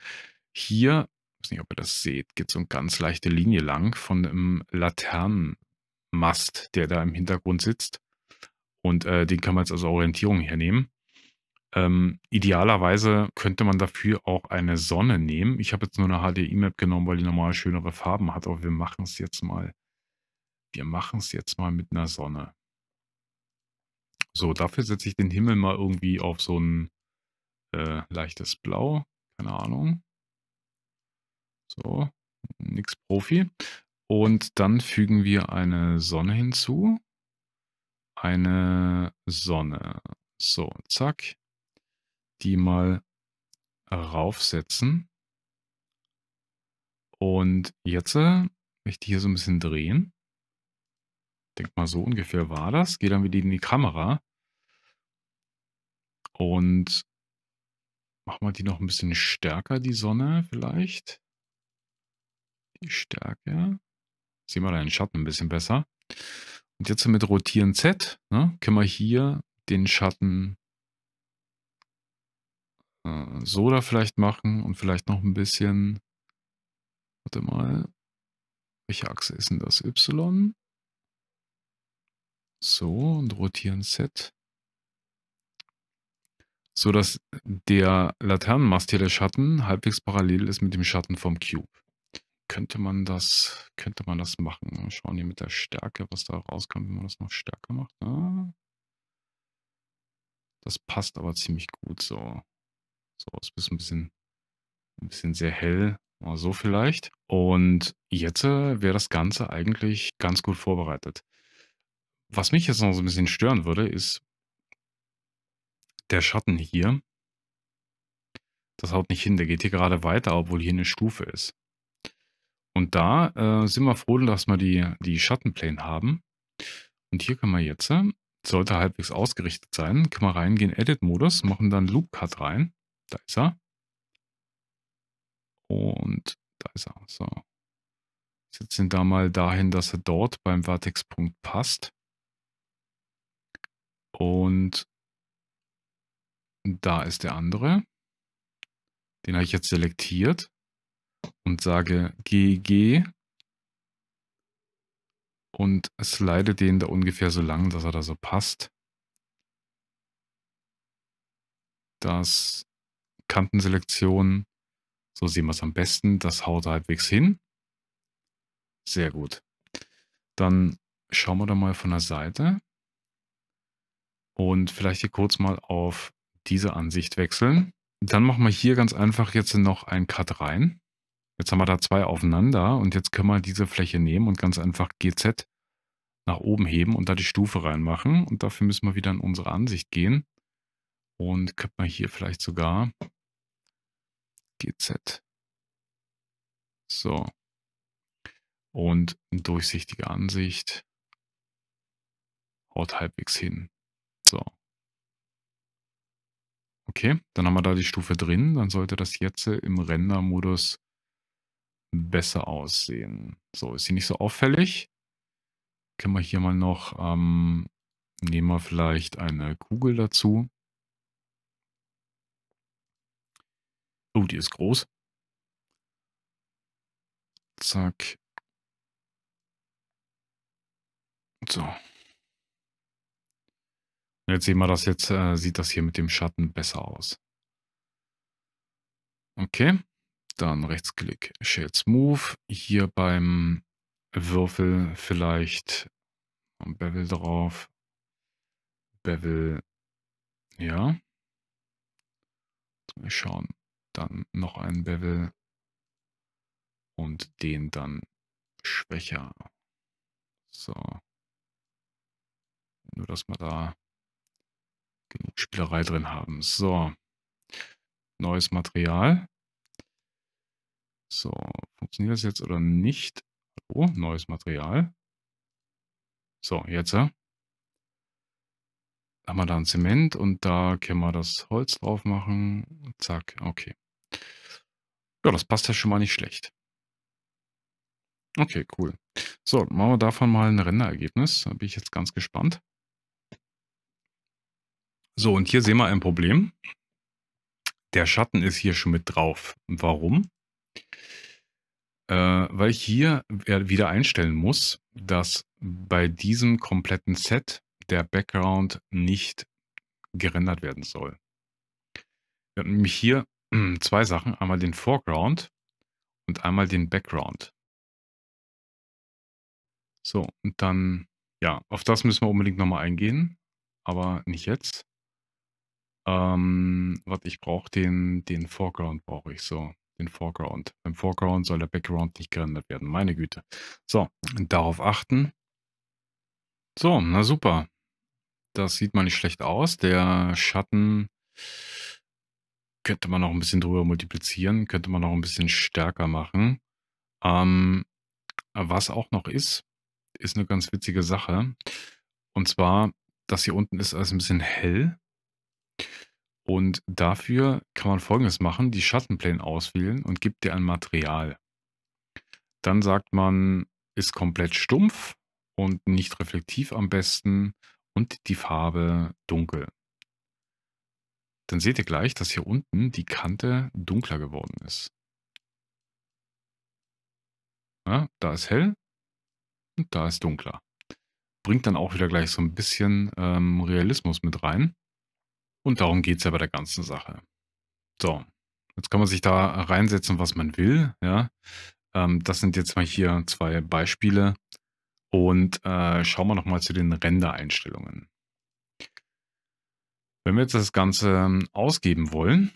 hier ich weiß nicht, ob ihr das seht, geht so eine ganz leichte Linie lang von einem Laternenmast, der da im Hintergrund sitzt. Und äh, den kann man jetzt als Orientierung hernehmen. Ähm, idealerweise könnte man dafür auch eine Sonne nehmen. Ich habe jetzt nur eine HDI-Map genommen, weil die normal schönere Farben hat, aber wir machen es jetzt mal. Wir machen es jetzt mal mit einer Sonne. So, dafür setze ich den Himmel mal irgendwie auf so ein äh, leichtes Blau. Keine Ahnung. So, nix Profi. Und dann fügen wir eine Sonne hinzu. Eine Sonne. So, zack. Die mal raufsetzen. Und jetzt möchte äh, ich die hier so ein bisschen drehen. Denk mal, so ungefähr war das. Gehe dann wieder in die Kamera. Und machen wir die noch ein bisschen stärker, die Sonne vielleicht. Die Stärke. Sehen wir deinen Schatten ein bisschen besser. Und jetzt mit Rotieren Z ne, können wir hier den Schatten äh, so da vielleicht machen und vielleicht noch ein bisschen. Warte mal. Welche Achse ist denn das? Y. So, und rotieren Z. So dass der Laternenmast hier der Schatten halbwegs parallel ist mit dem Schatten vom Cube könnte man das, könnte man das machen. Mal schauen hier mit der Stärke, was da rauskommt, wenn man das noch stärker macht. Ah. Das passt aber ziemlich gut so. So, es ist ein bisschen, ein bisschen sehr hell. Mal so vielleicht. Und jetzt äh, wäre das Ganze eigentlich ganz gut vorbereitet. Was mich jetzt noch so ein bisschen stören würde, ist der Schatten hier. Das haut nicht hin, der geht hier gerade weiter, obwohl hier eine Stufe ist. Und da äh, sind wir froh, dass wir die, die Schattenpläne haben. Und hier kann man jetzt, äh, sollte halbwegs ausgerichtet sein, kann man reingehen, Edit-Modus, machen dann Loop Cut rein. Da ist er. Und da ist er. So. Setzen ihn da mal dahin, dass er dort beim Vertexpunkt passt. Und da ist der andere. Den habe ich jetzt selektiert und sage GG und slide den da ungefähr so lang, dass er da so passt. Das Kantenselektion, so sehen wir es am besten, das haut halbwegs hin. Sehr gut. Dann schauen wir da mal von der Seite und vielleicht hier kurz mal auf diese Ansicht wechseln. Dann machen wir hier ganz einfach jetzt noch einen Cut rein. Jetzt haben wir da zwei aufeinander und jetzt können wir diese Fläche nehmen und ganz einfach GZ nach oben heben und da die Stufe reinmachen. Und dafür müssen wir wieder in unsere Ansicht gehen. Und könnte man hier vielleicht sogar GZ. So. Und eine durchsichtige Ansicht. Haut halbwegs hin. So. Okay, dann haben wir da die Stufe drin. Dann sollte das jetzt im Render-Modus besser aussehen. So, ist sie nicht so auffällig. Können wir hier mal noch, ähm, nehmen wir vielleicht eine Kugel dazu. Oh, die ist groß. Zack. So. Jetzt sehen wir das jetzt, äh, sieht das hier mit dem Schatten besser aus. Okay dann Rechtsklick Shades Move. Hier beim Würfel vielleicht ein Bevel drauf. Bevel, ja. Mal schauen. Dann noch ein Bevel und den dann schwächer. So. Nur, dass wir da genug Spielerei drin haben. So. Neues Material. So, funktioniert das jetzt oder nicht? Oh, neues Material. So, jetzt. Äh, haben wir da ein Zement und da können wir das Holz drauf machen. Zack, okay. Ja, das passt ja schon mal nicht schlecht. Okay, cool. So, machen wir davon mal ein Renderergebnis. Da bin ich jetzt ganz gespannt. So, und hier sehen wir ein Problem. Der Schatten ist hier schon mit drauf. Warum? Äh, weil ich hier äh, wieder einstellen muss, dass bei diesem kompletten Set der Background nicht gerendert werden soll. Wir haben nämlich hier [CLEARS THROAT] zwei Sachen, einmal den Foreground und einmal den Background. So, und dann, ja, auf das müssen wir unbedingt nochmal eingehen, aber nicht jetzt. Ähm, was ich brauche, den, den Foreground brauche ich so den Foreground. Beim Foreground soll der Background nicht gerendert werden. Meine Güte. So, darauf achten. So, na super. Das sieht man nicht schlecht aus. Der Schatten könnte man noch ein bisschen drüber multiplizieren, könnte man noch ein bisschen stärker machen. Ähm, was auch noch ist, ist eine ganz witzige Sache. Und zwar, das hier unten ist alles ein bisschen hell. Und dafür kann man folgendes machen, die Schattenpläne auswählen und gibt dir ein Material. Dann sagt man, ist komplett stumpf und nicht reflektiv am besten und die Farbe dunkel. Dann seht ihr gleich, dass hier unten die Kante dunkler geworden ist. Ja, da ist hell und da ist dunkler. Bringt dann auch wieder gleich so ein bisschen ähm, Realismus mit rein. Und darum geht es ja bei der ganzen Sache. So, jetzt kann man sich da reinsetzen, was man will. Ja? Ähm, das sind jetzt mal hier zwei Beispiele. Und äh, schauen wir nochmal zu den Render-Einstellungen. Wenn wir jetzt das Ganze ähm, ausgeben wollen,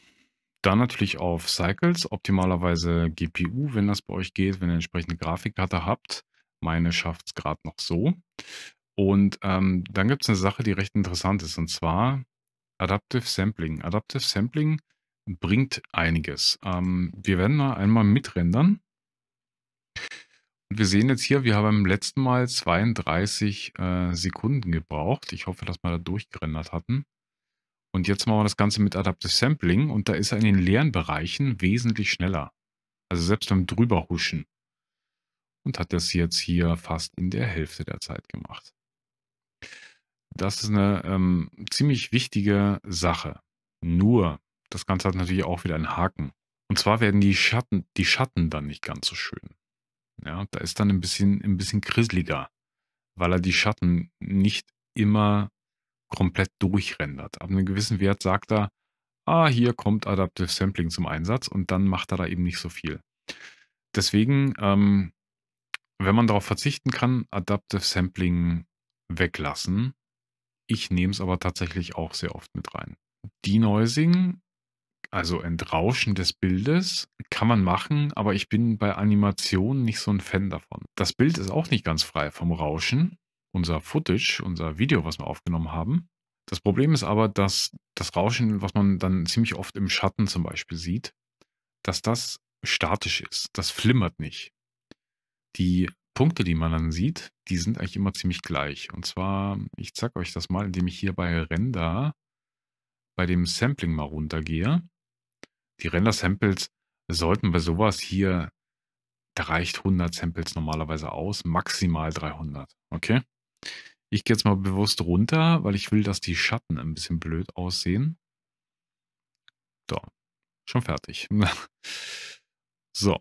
dann natürlich auf Cycles, optimalerweise GPU, wenn das bei euch geht, wenn ihr eine entsprechende Grafikkarte habt. Meine schafft es gerade noch so. Und ähm, dann gibt es eine Sache, die recht interessant ist. Und zwar Adaptive Sampling. Adaptive Sampling bringt einiges. Ähm, wir werden mal einmal mitrendern. Und wir sehen jetzt hier, wir haben beim letzten Mal 32 äh, Sekunden gebraucht. Ich hoffe, dass wir da durchgerendert hatten. Und jetzt machen wir das Ganze mit Adaptive Sampling und da ist er in den leeren Bereichen wesentlich schneller. Also selbst beim drüberhuschen. Und hat das jetzt hier fast in der Hälfte der Zeit gemacht das ist eine ähm, ziemlich wichtige Sache. Nur, das Ganze hat natürlich auch wieder einen Haken. Und zwar werden die Schatten, die Schatten dann nicht ganz so schön. Ja, da ist dann ein bisschen, ein bisschen grisseliger, weil er die Schatten nicht immer komplett durchrendert. Ab einem gewissen Wert sagt er, ah, hier kommt Adaptive Sampling zum Einsatz und dann macht er da eben nicht so viel. Deswegen, ähm, wenn man darauf verzichten kann, Adaptive Sampling weglassen ich nehme es aber tatsächlich auch sehr oft mit rein. Denoising, also Entrauschen des Bildes, kann man machen, aber ich bin bei Animationen nicht so ein Fan davon. Das Bild ist auch nicht ganz frei vom Rauschen. Unser Footage, unser Video, was wir aufgenommen haben. Das Problem ist aber, dass das Rauschen, was man dann ziemlich oft im Schatten zum Beispiel sieht, dass das statisch ist. Das flimmert nicht. Die Punkte, die man dann sieht, die sind eigentlich immer ziemlich gleich. Und zwar, ich zeige euch das mal, indem ich hier bei Render bei dem Sampling mal runtergehe. Die Render-Samples sollten bei sowas hier, da reicht 100 Samples normalerweise aus, maximal 300, okay? Ich gehe jetzt mal bewusst runter, weil ich will, dass die Schatten ein bisschen blöd aussehen. So, schon fertig. [LAUGHS] so,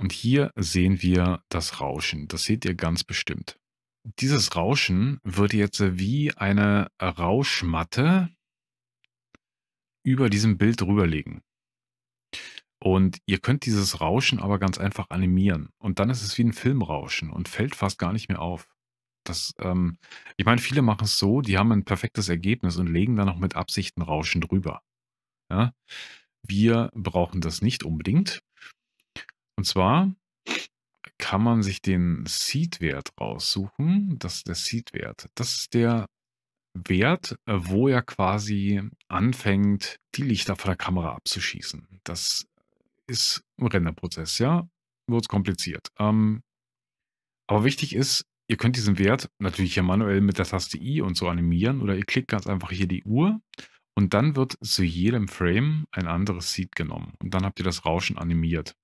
und hier sehen wir das Rauschen. Das seht ihr ganz bestimmt. Dieses Rauschen wird jetzt wie eine Rauschmatte über diesem Bild drüberlegen. Und ihr könnt dieses Rauschen aber ganz einfach animieren. Und dann ist es wie ein Filmrauschen und fällt fast gar nicht mehr auf. Das, ähm, ich meine, viele machen es so, die haben ein perfektes Ergebnis und legen dann auch mit Absichten Rauschen drüber. Ja? Wir brauchen das nicht unbedingt. Und zwar kann man sich den Seed-Wert raussuchen. Das ist der Seed-Wert. Das ist der Wert, äh, wo er quasi anfängt, die Lichter von der Kamera abzuschießen. Das ist ein Renderprozess, ja. Wird es kompliziert. Ähm, aber wichtig ist, ihr könnt diesen Wert natürlich hier manuell mit der Taste I und so animieren oder ihr klickt ganz einfach hier die Uhr und dann wird zu jedem Frame ein anderes Seed genommen und dann habt ihr das Rauschen animiert.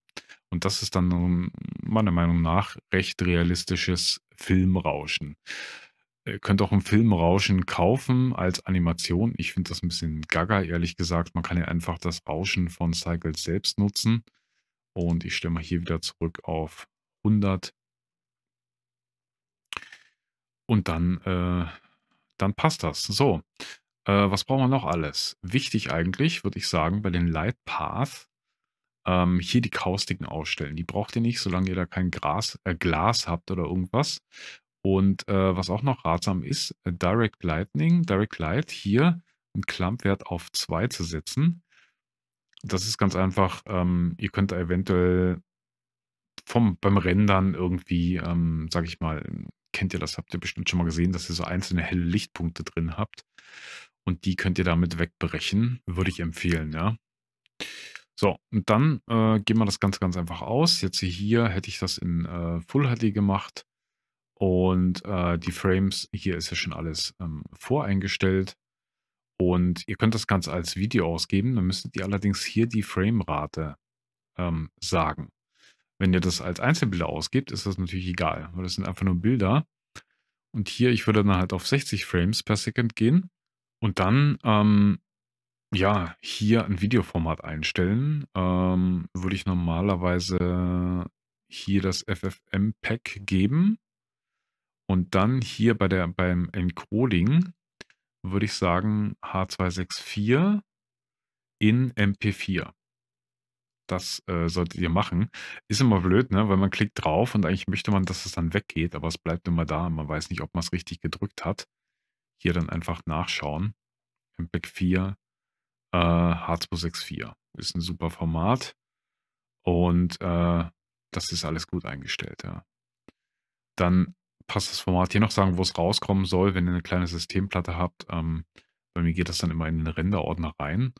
Und das ist dann meiner Meinung nach recht realistisches Filmrauschen. Ihr äh, könnt auch ein Filmrauschen kaufen als Animation. Ich finde das ein bisschen gaga, ehrlich gesagt. Man kann ja einfach das Rauschen von Cycles selbst nutzen. Und ich stelle mal hier wieder zurück auf 100. Und dann, äh, dann passt das. So, äh, was brauchen wir noch alles? Wichtig eigentlich, würde ich sagen, bei den Lightpath ähm, hier die Kaustiken ausstellen. Die braucht ihr nicht, solange ihr da kein Gras, äh, Glas habt oder irgendwas. Und äh, was auch noch ratsam ist, äh, Direct Lightning, Direct Light hier einen Klampwert auf 2 zu setzen. Das ist ganz einfach, ähm, ihr könnt da eventuell vom, beim Rendern irgendwie, ähm, sag ich mal, ähm, kennt ihr das, habt ihr bestimmt schon mal gesehen, dass ihr so einzelne helle Lichtpunkte drin habt. Und die könnt ihr damit wegbrechen, würde ich empfehlen, ja. So, und dann äh, gehen wir das Ganze ganz einfach aus. Jetzt hier hätte ich das in äh, Full HD gemacht. Und äh, die Frames, hier ist ja schon alles ähm, voreingestellt. Und ihr könnt das Ganze als Video ausgeben. Dann müsstet ihr allerdings hier die Framerate ähm, sagen. Wenn ihr das als Einzelbilder ausgebt, ist das natürlich egal, weil das sind einfach nur Bilder. Und hier, ich würde dann halt auf 60 Frames per Second gehen. Und dann ähm, ja, hier ein Videoformat einstellen, ähm, würde ich normalerweise hier das FFmpeg geben und dann hier bei der, beim Encoding würde ich sagen H264 in MP4. Das äh, solltet ihr machen. Ist immer blöd, ne? weil man klickt drauf und eigentlich möchte man, dass es dann weggeht, aber es bleibt immer da. Man weiß nicht, ob man es richtig gedrückt hat. Hier dann einfach nachschauen. mp 4 äh, H264. Ist ein super Format und äh, das ist alles gut eingestellt. Ja. Dann passt das Format hier noch sagen, wo es rauskommen soll, wenn ihr eine kleine Systemplatte habt. Ähm, bei mir geht das dann immer in den Renderordner rein.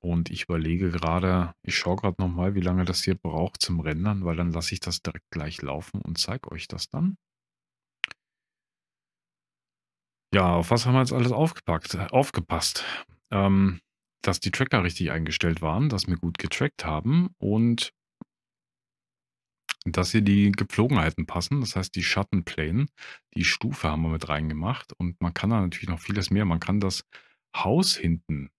Und ich überlege gerade, ich schaue gerade nochmal, wie lange das hier braucht zum Rendern, weil dann lasse ich das direkt gleich laufen und zeige euch das dann. Ja, auf was haben wir jetzt alles aufgepackt, aufgepasst? Ähm, dass die Tracker richtig eingestellt waren, dass wir gut getrackt haben und dass hier die Gepflogenheiten passen. Das heißt, die Schattenpläne, die Stufe haben wir mit reingemacht und man kann da natürlich noch vieles mehr. Man kann das Haus hinten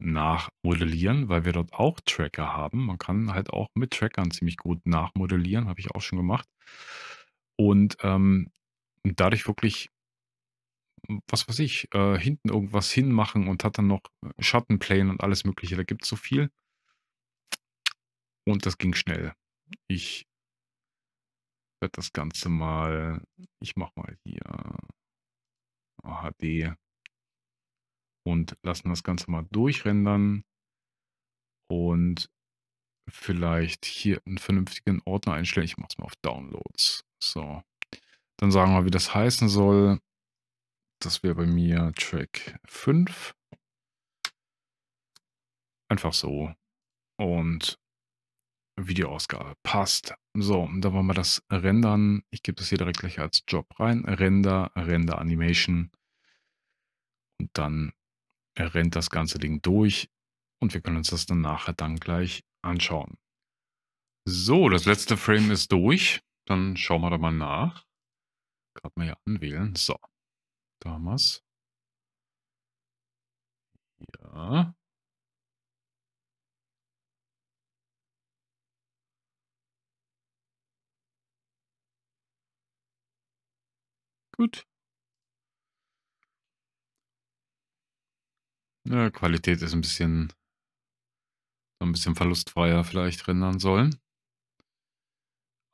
nachmodellieren, weil wir dort auch Tracker haben. Man kann halt auch mit Trackern ziemlich gut nachmodellieren, habe ich auch schon gemacht. Und ähm, dadurch wirklich was weiß ich, äh, hinten irgendwas hinmachen und hat dann noch äh, Schattenpläne und alles Mögliche. Da gibt es so viel. Und das ging schnell. Ich werde das Ganze mal, ich mache mal hier HD äh, und lassen das Ganze mal durchrendern und vielleicht hier einen vernünftigen Ordner einstellen. Ich mache es mal auf Downloads. So. Dann sagen wir, wie das heißen soll. Das wäre bei mir Track 5. Einfach so. Und Videoausgabe passt. So, dann wollen wir das rendern. Ich gebe das hier direkt gleich als Job rein. Render, Render Animation. Und dann rennt das ganze Ding durch. Und wir können uns das dann nachher dann gleich anschauen. So, das letzte Frame ist durch. Dann schauen wir da mal nach. Gerade mal hier anwählen. So damals. Ja. Gut. Ja, Qualität ist ein bisschen so ein bisschen verlustfreier vielleicht rendern sollen.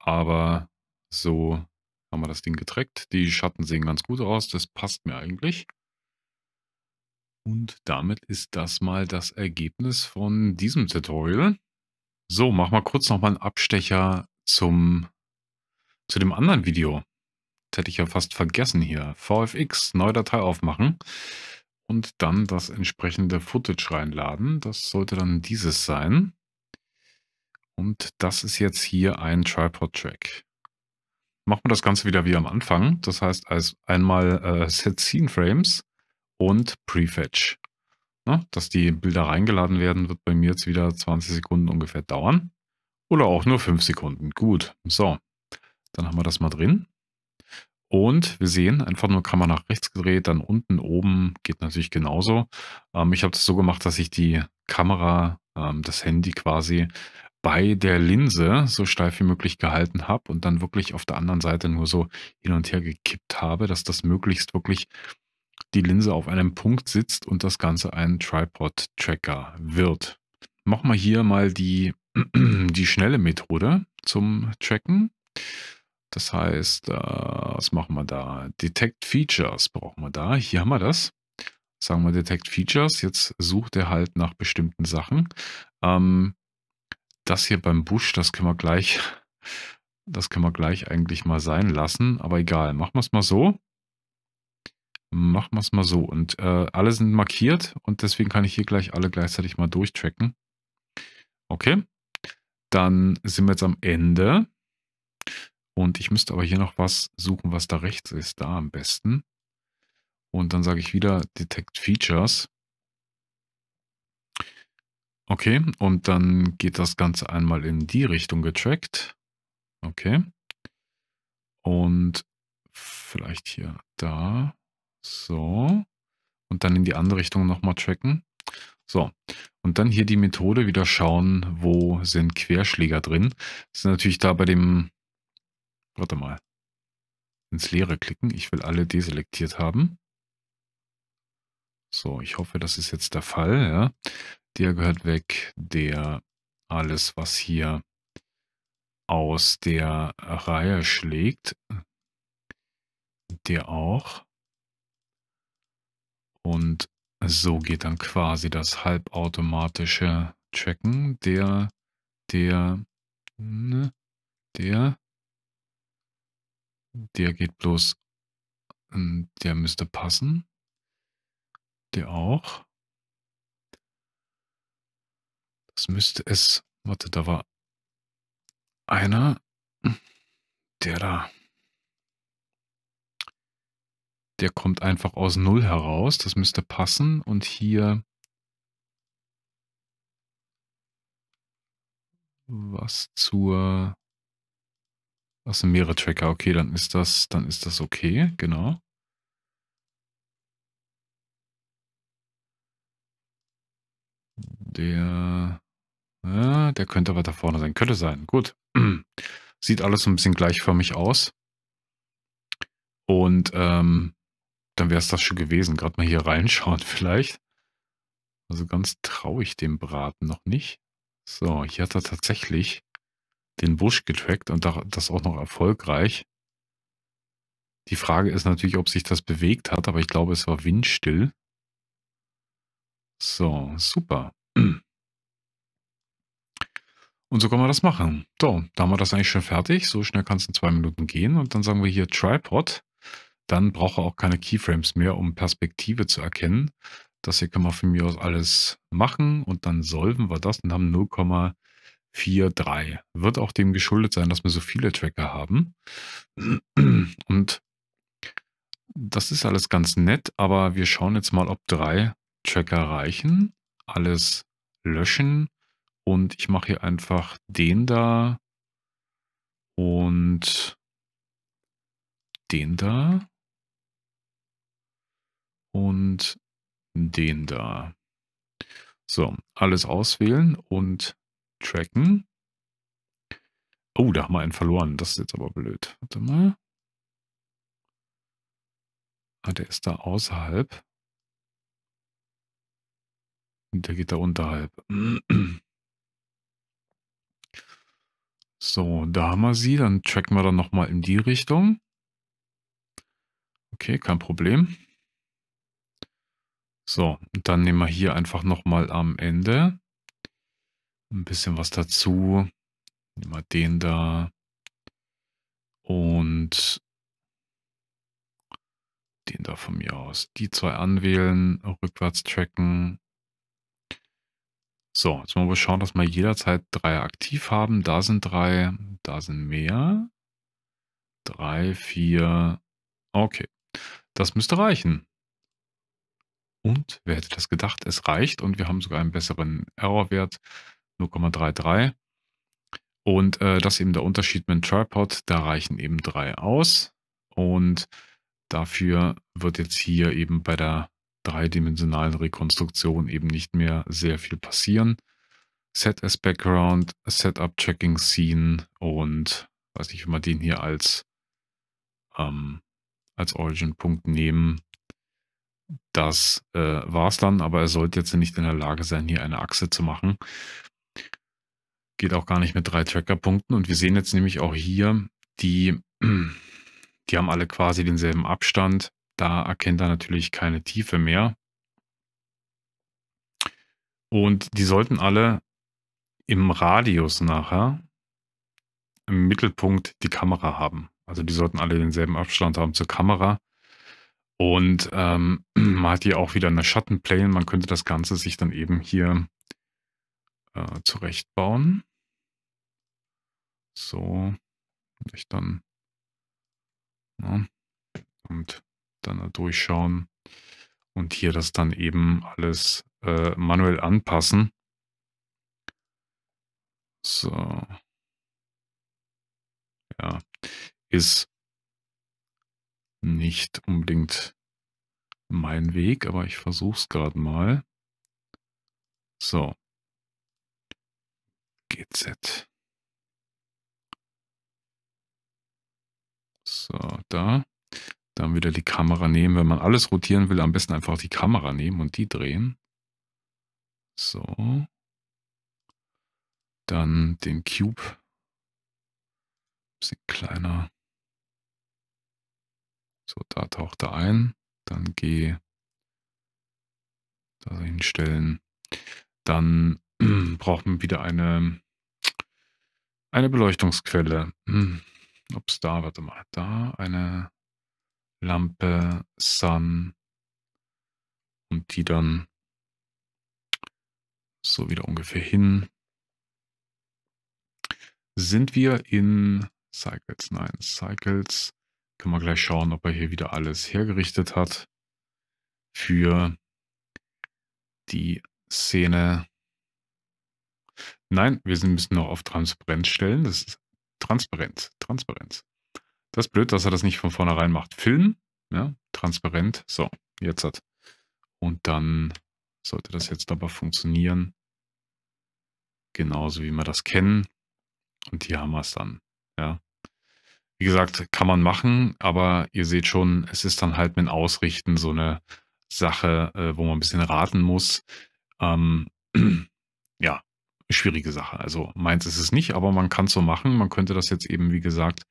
Aber so haben wir das Ding getrackt. Die Schatten sehen ganz gut aus, das passt mir eigentlich. Und damit ist das mal das Ergebnis von diesem Tutorial. So, mach mal kurz nochmal einen Abstecher zum, zu dem anderen Video. Das hätte ich ja fast vergessen hier. VFX, neue Datei aufmachen und dann das entsprechende Footage reinladen. Das sollte dann dieses sein. Und das ist jetzt hier ein Tripod-Track machen wir das Ganze wieder wie am Anfang. Das heißt, als einmal äh, Set Scene Frames und Prefetch. Na, ne, dass die Bilder reingeladen werden, wird bei mir jetzt wieder 20 Sekunden ungefähr dauern. Oder auch nur 5 Sekunden. Gut, so. Dann haben wir das mal drin. Und wir sehen, einfach nur Kamera nach rechts gedreht, dann unten, oben, geht natürlich genauso. Ähm, ich habe das so gemacht, dass ich die Kamera, ähm, das Handy quasi bei der Linse so steif wie möglich gehalten habe und dann wirklich auf der anderen Seite nur so hin und her gekippt habe, dass das möglichst wirklich die Linse auf einem Punkt sitzt und das Ganze ein Tripod-Tracker wird. Machen wir hier mal die, [CLEARS THROAT] die schnelle Methode zum Tracken. Das heißt, äh, was machen wir da? Detect Features brauchen wir da. Hier haben wir das. Sagen wir Detect Features. Jetzt sucht er halt nach bestimmten Sachen. Ähm, das hier beim Busch, das können wir gleich, das können wir gleich eigentlich mal sein lassen. Aber egal, machen wir es mal so. Machen wir es mal so. Und äh, alle sind markiert und deswegen kann ich hier gleich alle gleichzeitig mal durchtracken. Okay. Dann sind wir jetzt am Ende. Und ich müsste aber hier noch was suchen, was da rechts ist. Da am besten. Und dann sage ich wieder Detect Features. Okay, und dann geht das Ganze einmal in die Richtung getrackt. Okay. Und vielleicht hier da. So. Und dann in die andere Richtung nochmal tracken. So. Und dann hier die Methode wieder schauen, wo sind Querschläger drin. Das ist natürlich da bei dem, warte mal, ins Leere klicken. Ich will alle deselektiert haben. So, ich hoffe, das ist jetzt der Fall. Ja der gehört weg, der alles, was hier aus der Reihe schlägt, der auch. Und so geht dann quasi das halbautomatische Tracken, der, der, ne, der, der geht bloß, hm, der müsste passen, der auch. Das müsste es. Warte, da war einer, der da. Der kommt einfach aus Null heraus. Das müsste passen. Und hier. Was zur. Das sind mehrere Tracker. Okay, dann ist das, dann ist das okay. Genau. Der ja, der könnte aber da vorne sein. Könnte sein. Gut. [CLEARS THROAT] Sieht alles so ein bisschen gleichförmig aus. Und ähm, dann wäre es das schon gewesen. Gerade mal hier reinschauen [LAUGHS] vielleicht. Also ganz traue ich dem Braten noch nicht. So, hier hat er tatsächlich den Busch getrackt und das auch noch erfolgreich. Die Frage ist natürlich, ob sich das bewegt hat, aber ich glaube, es war windstill. So, super. [CLEARS THROAT] Und so kann man das machen. So, da haben wir das eigentlich schon fertig. So schnell kann es in zwei Minuten gehen. Und dann sagen wir hier Tripod. Dann brauche auch keine Keyframes mehr, um Perspektive zu erkennen. Das hier kann man von mir aus alles machen. Und dann solven wir das und haben 0,43. Wird auch dem geschuldet sein, dass wir so viele Tracker haben. Und das ist alles ganz nett, aber wir schauen jetzt mal, ob drei Tracker reichen. Alles löschen und ich mache hier einfach den da und den da und den da. So, alles auswählen und tracken. Oh, da haben wir einen verloren. Das ist jetzt aber blöd. Warte mal. Ah, der ist da außerhalb. Und der geht da unterhalb. [CLEARS THROAT] So, da haben wir sie. Dann tracken wir dann nochmal in die Richtung. Okay, kein Problem. So, dann nehmen wir hier einfach nochmal am Ende ein bisschen was dazu. Nehmen wir den da. Und den da von mir aus. Die zwei anwählen, rückwärts tracken. So, jetzt wollen wir schauen, dass wir jederzeit drei aktiv haben. Da sind drei, da sind mehr. Drei, vier. Okay. Das müsste reichen. Und wer hätte das gedacht? Es reicht und wir haben sogar einen besseren Errorwert. 0,33. Und äh, das ist eben der Unterschied mit dem Tripod. Da reichen eben drei aus. Und dafür wird jetzt hier eben bei der dreidimensionalen Rekonstruktion eben nicht mehr sehr viel passieren. Set as Background, Setup Checking Scene und weiß nicht, wenn wir den hier als, ähm, als Origin-Punkt nehmen. Das äh, war's dann, aber er sollte jetzt nicht in der Lage sein, hier eine Achse zu machen. Geht auch gar nicht mit drei Tracker-Punkten. Und wir sehen jetzt nämlich auch hier, die, [CLEARS THROAT] die haben alle quasi denselben Abstand. Da erkennt er natürlich keine Tiefe mehr. Und die sollten alle im Radius nachher im Mittelpunkt die Kamera haben. Also die sollten alle denselben Abstand haben zur Kamera. Und ähm, [CLEARS THROAT] man hat hier auch wieder eine Schattenplane. Man könnte das Ganze sich dann eben hier äh, zurechtbauen. So, Und ich dann. Ja, ne, und dann durchschauen und hier das dann eben alles äh, manuell anpassen. So. Ja, ist nicht unbedingt mein Weg, aber ich versuche es gerade mal. So. GZ. So, da. Dann wieder die Kamera nehmen. Wenn man alles rotieren will, am besten einfach die Kamera nehmen und die drehen. So. Dann den Cube. Ein Bisschen kleiner. So, da taucht er ein. Dann G. da hinstellen. Dann [CLEARS THROAT] braucht man wieder eine, eine Beleuchtungsquelle. Hm. Ups, da, warte mal. Da eine Lampe, Sun und die dann so wieder ungefähr hin. Sind wir in Cycles? Nein, Cycles. Können wir gleich schauen, ob er hier wieder alles hergerichtet hat für die Szene. Nein, wir müssen noch auf Transparenz stellen. Das ist Transparenz, Transparenz. Das ist blöd, dass er das nicht von vornherein macht. Film, ja, transparent. So, jetzt hat. Und dann sollte das jetzt aber funktionieren. Genauso wie wir das kennen. Und hier haben wir es dann. Ja. Wie gesagt, kann man machen, aber ihr seht schon, es ist dann halt mit Ausrichten so eine Sache, äh, wo man ein bisschen raten muss. Ähm, [CLEARS THROAT] ja, schwierige Sache. Also meins ist es nicht, aber man kann es so machen. Man könnte das jetzt eben, wie gesagt,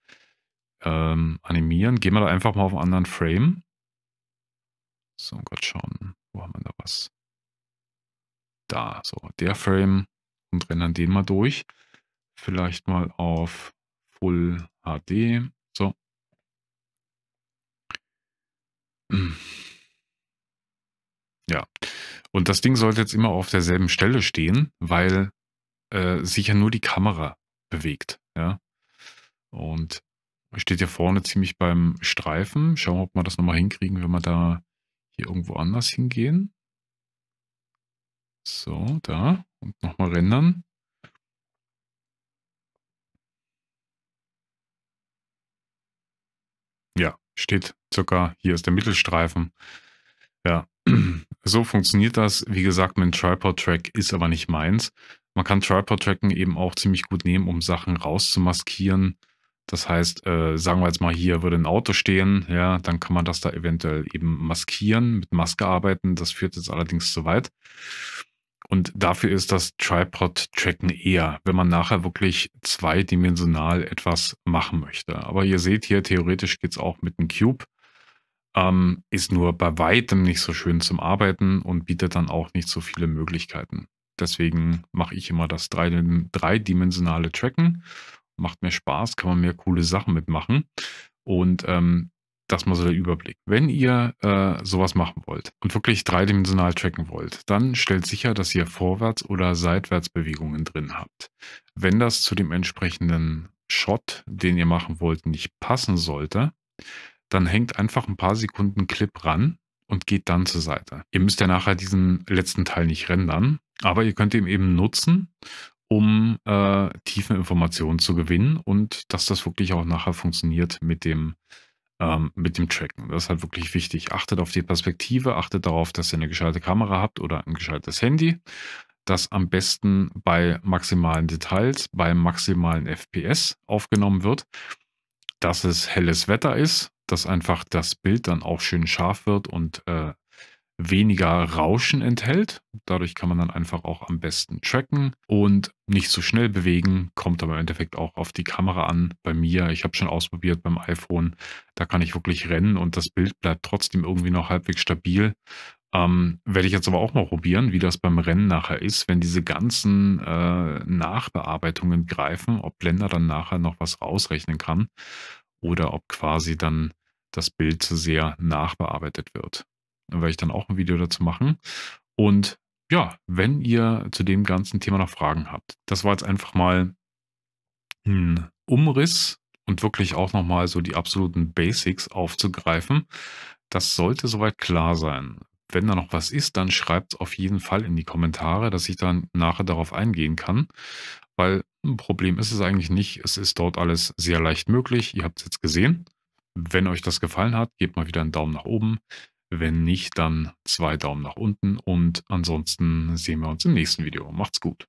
ähm, animieren. Gehen wir da einfach mal auf einen anderen Frame. So, oh Gott schauen, wo haben wir da was? Da, so, der Frame und rendern den mal durch. Vielleicht mal auf Full HD. So. [CLEARS THROAT] Ja. Und das Ding sollte jetzt immer auf derselben Stelle stehen, weil äh, sich ja nur die Kamera bewegt. Ja? Und steht ja vorne ziemlich beim Streifen. Schauen wir, ob wir das nochmal hinkriegen, wenn wir da hier irgendwo anders hingehen. So, da. Und nochmal rendern. Ja, steht circa, hier ist der Mittelstreifen. Ja, [CLEARS THROAT] so funktioniert das. Wie gesagt, mein Tripod-Track ist aber nicht meins. Man kann Tripod-Tracken eben auch ziemlich gut nehmen, um Sachen rauszumaskieren. Das heißt, äh, sagen wir jetzt mal, hier würde ein Auto stehen, ja, dann kann man das da eventuell eben maskieren, mit Maske arbeiten. Das führt jetzt allerdings zu weit. Und dafür ist das Tripod-Tracken eher, wenn man nachher wirklich zweidimensional etwas machen möchte. Aber ihr seht hier, theoretisch geht es auch mit einem Cube. Ähm, ist nur bei weitem nicht so schön zum Arbeiten und bietet dann auch nicht so viele Möglichkeiten. Deswegen mache ich immer das dreidimensionale Tracken macht mehr Spaß, kann man mehr coole Sachen mitmachen. Und ähm, das mal so der Überblick. Wenn ihr äh, sowas machen wollt und wirklich dreidimensional tracken wollt, dann stellt sicher, dass ihr Vorwärts- oder Seitwärtsbewegungen drin habt. Wenn das zu dem entsprechenden Shot, den ihr machen wollt, nicht passen sollte, dann hängt einfach ein paar Sekunden Clip ran und geht dann zur Seite. Ihr müsst ja nachher diesen letzten Teil nicht rendern, aber ihr könnt ihn eben nutzen, um äh, tiefe Informationen zu gewinnen und dass das wirklich auch nachher funktioniert mit dem, ähm, mit dem Tracken. Das ist halt wirklich wichtig. Achtet auf die Perspektive, achtet darauf, dass ihr eine gescheite Kamera habt oder ein gescheites Handy, das am besten bei maximalen Details, bei maximalen FPS aufgenommen wird, dass es helles Wetter ist, dass einfach das Bild dann auch schön scharf wird und äh, weniger Rauschen enthält. Dadurch kann man dann einfach auch am besten tracken und nicht so schnell bewegen, kommt aber im Endeffekt auch auf die Kamera an. Bei mir, ich habe schon ausprobiert beim iPhone, da kann ich wirklich rennen und das Bild bleibt trotzdem irgendwie noch halbwegs stabil. Ähm, Werde ich jetzt aber auch mal probieren, wie das beim Rennen nachher ist, wenn diese ganzen äh, Nachbearbeitungen greifen, ob Blender dann nachher noch was rausrechnen kann oder ob quasi dann das Bild zu sehr nachbearbeitet wird dann werde ich dann auch ein Video dazu machen. Und ja, wenn ihr zu dem ganzen Thema noch Fragen habt, das war jetzt einfach mal ein Umriss und wirklich auch nochmal so die absoluten Basics aufzugreifen. Das sollte soweit klar sein. Wenn da noch was ist, dann schreibt es auf jeden Fall in die Kommentare, dass ich dann nachher darauf eingehen kann. Weil ein Problem ist es eigentlich nicht. Es ist dort alles sehr leicht möglich. Ihr habt es jetzt gesehen. Wenn euch das gefallen hat, gebt mal wieder einen Daumen nach oben. Wenn nicht, dann zwei Daumen nach unten und ansonsten sehen wir uns im nächsten Video. Macht's gut.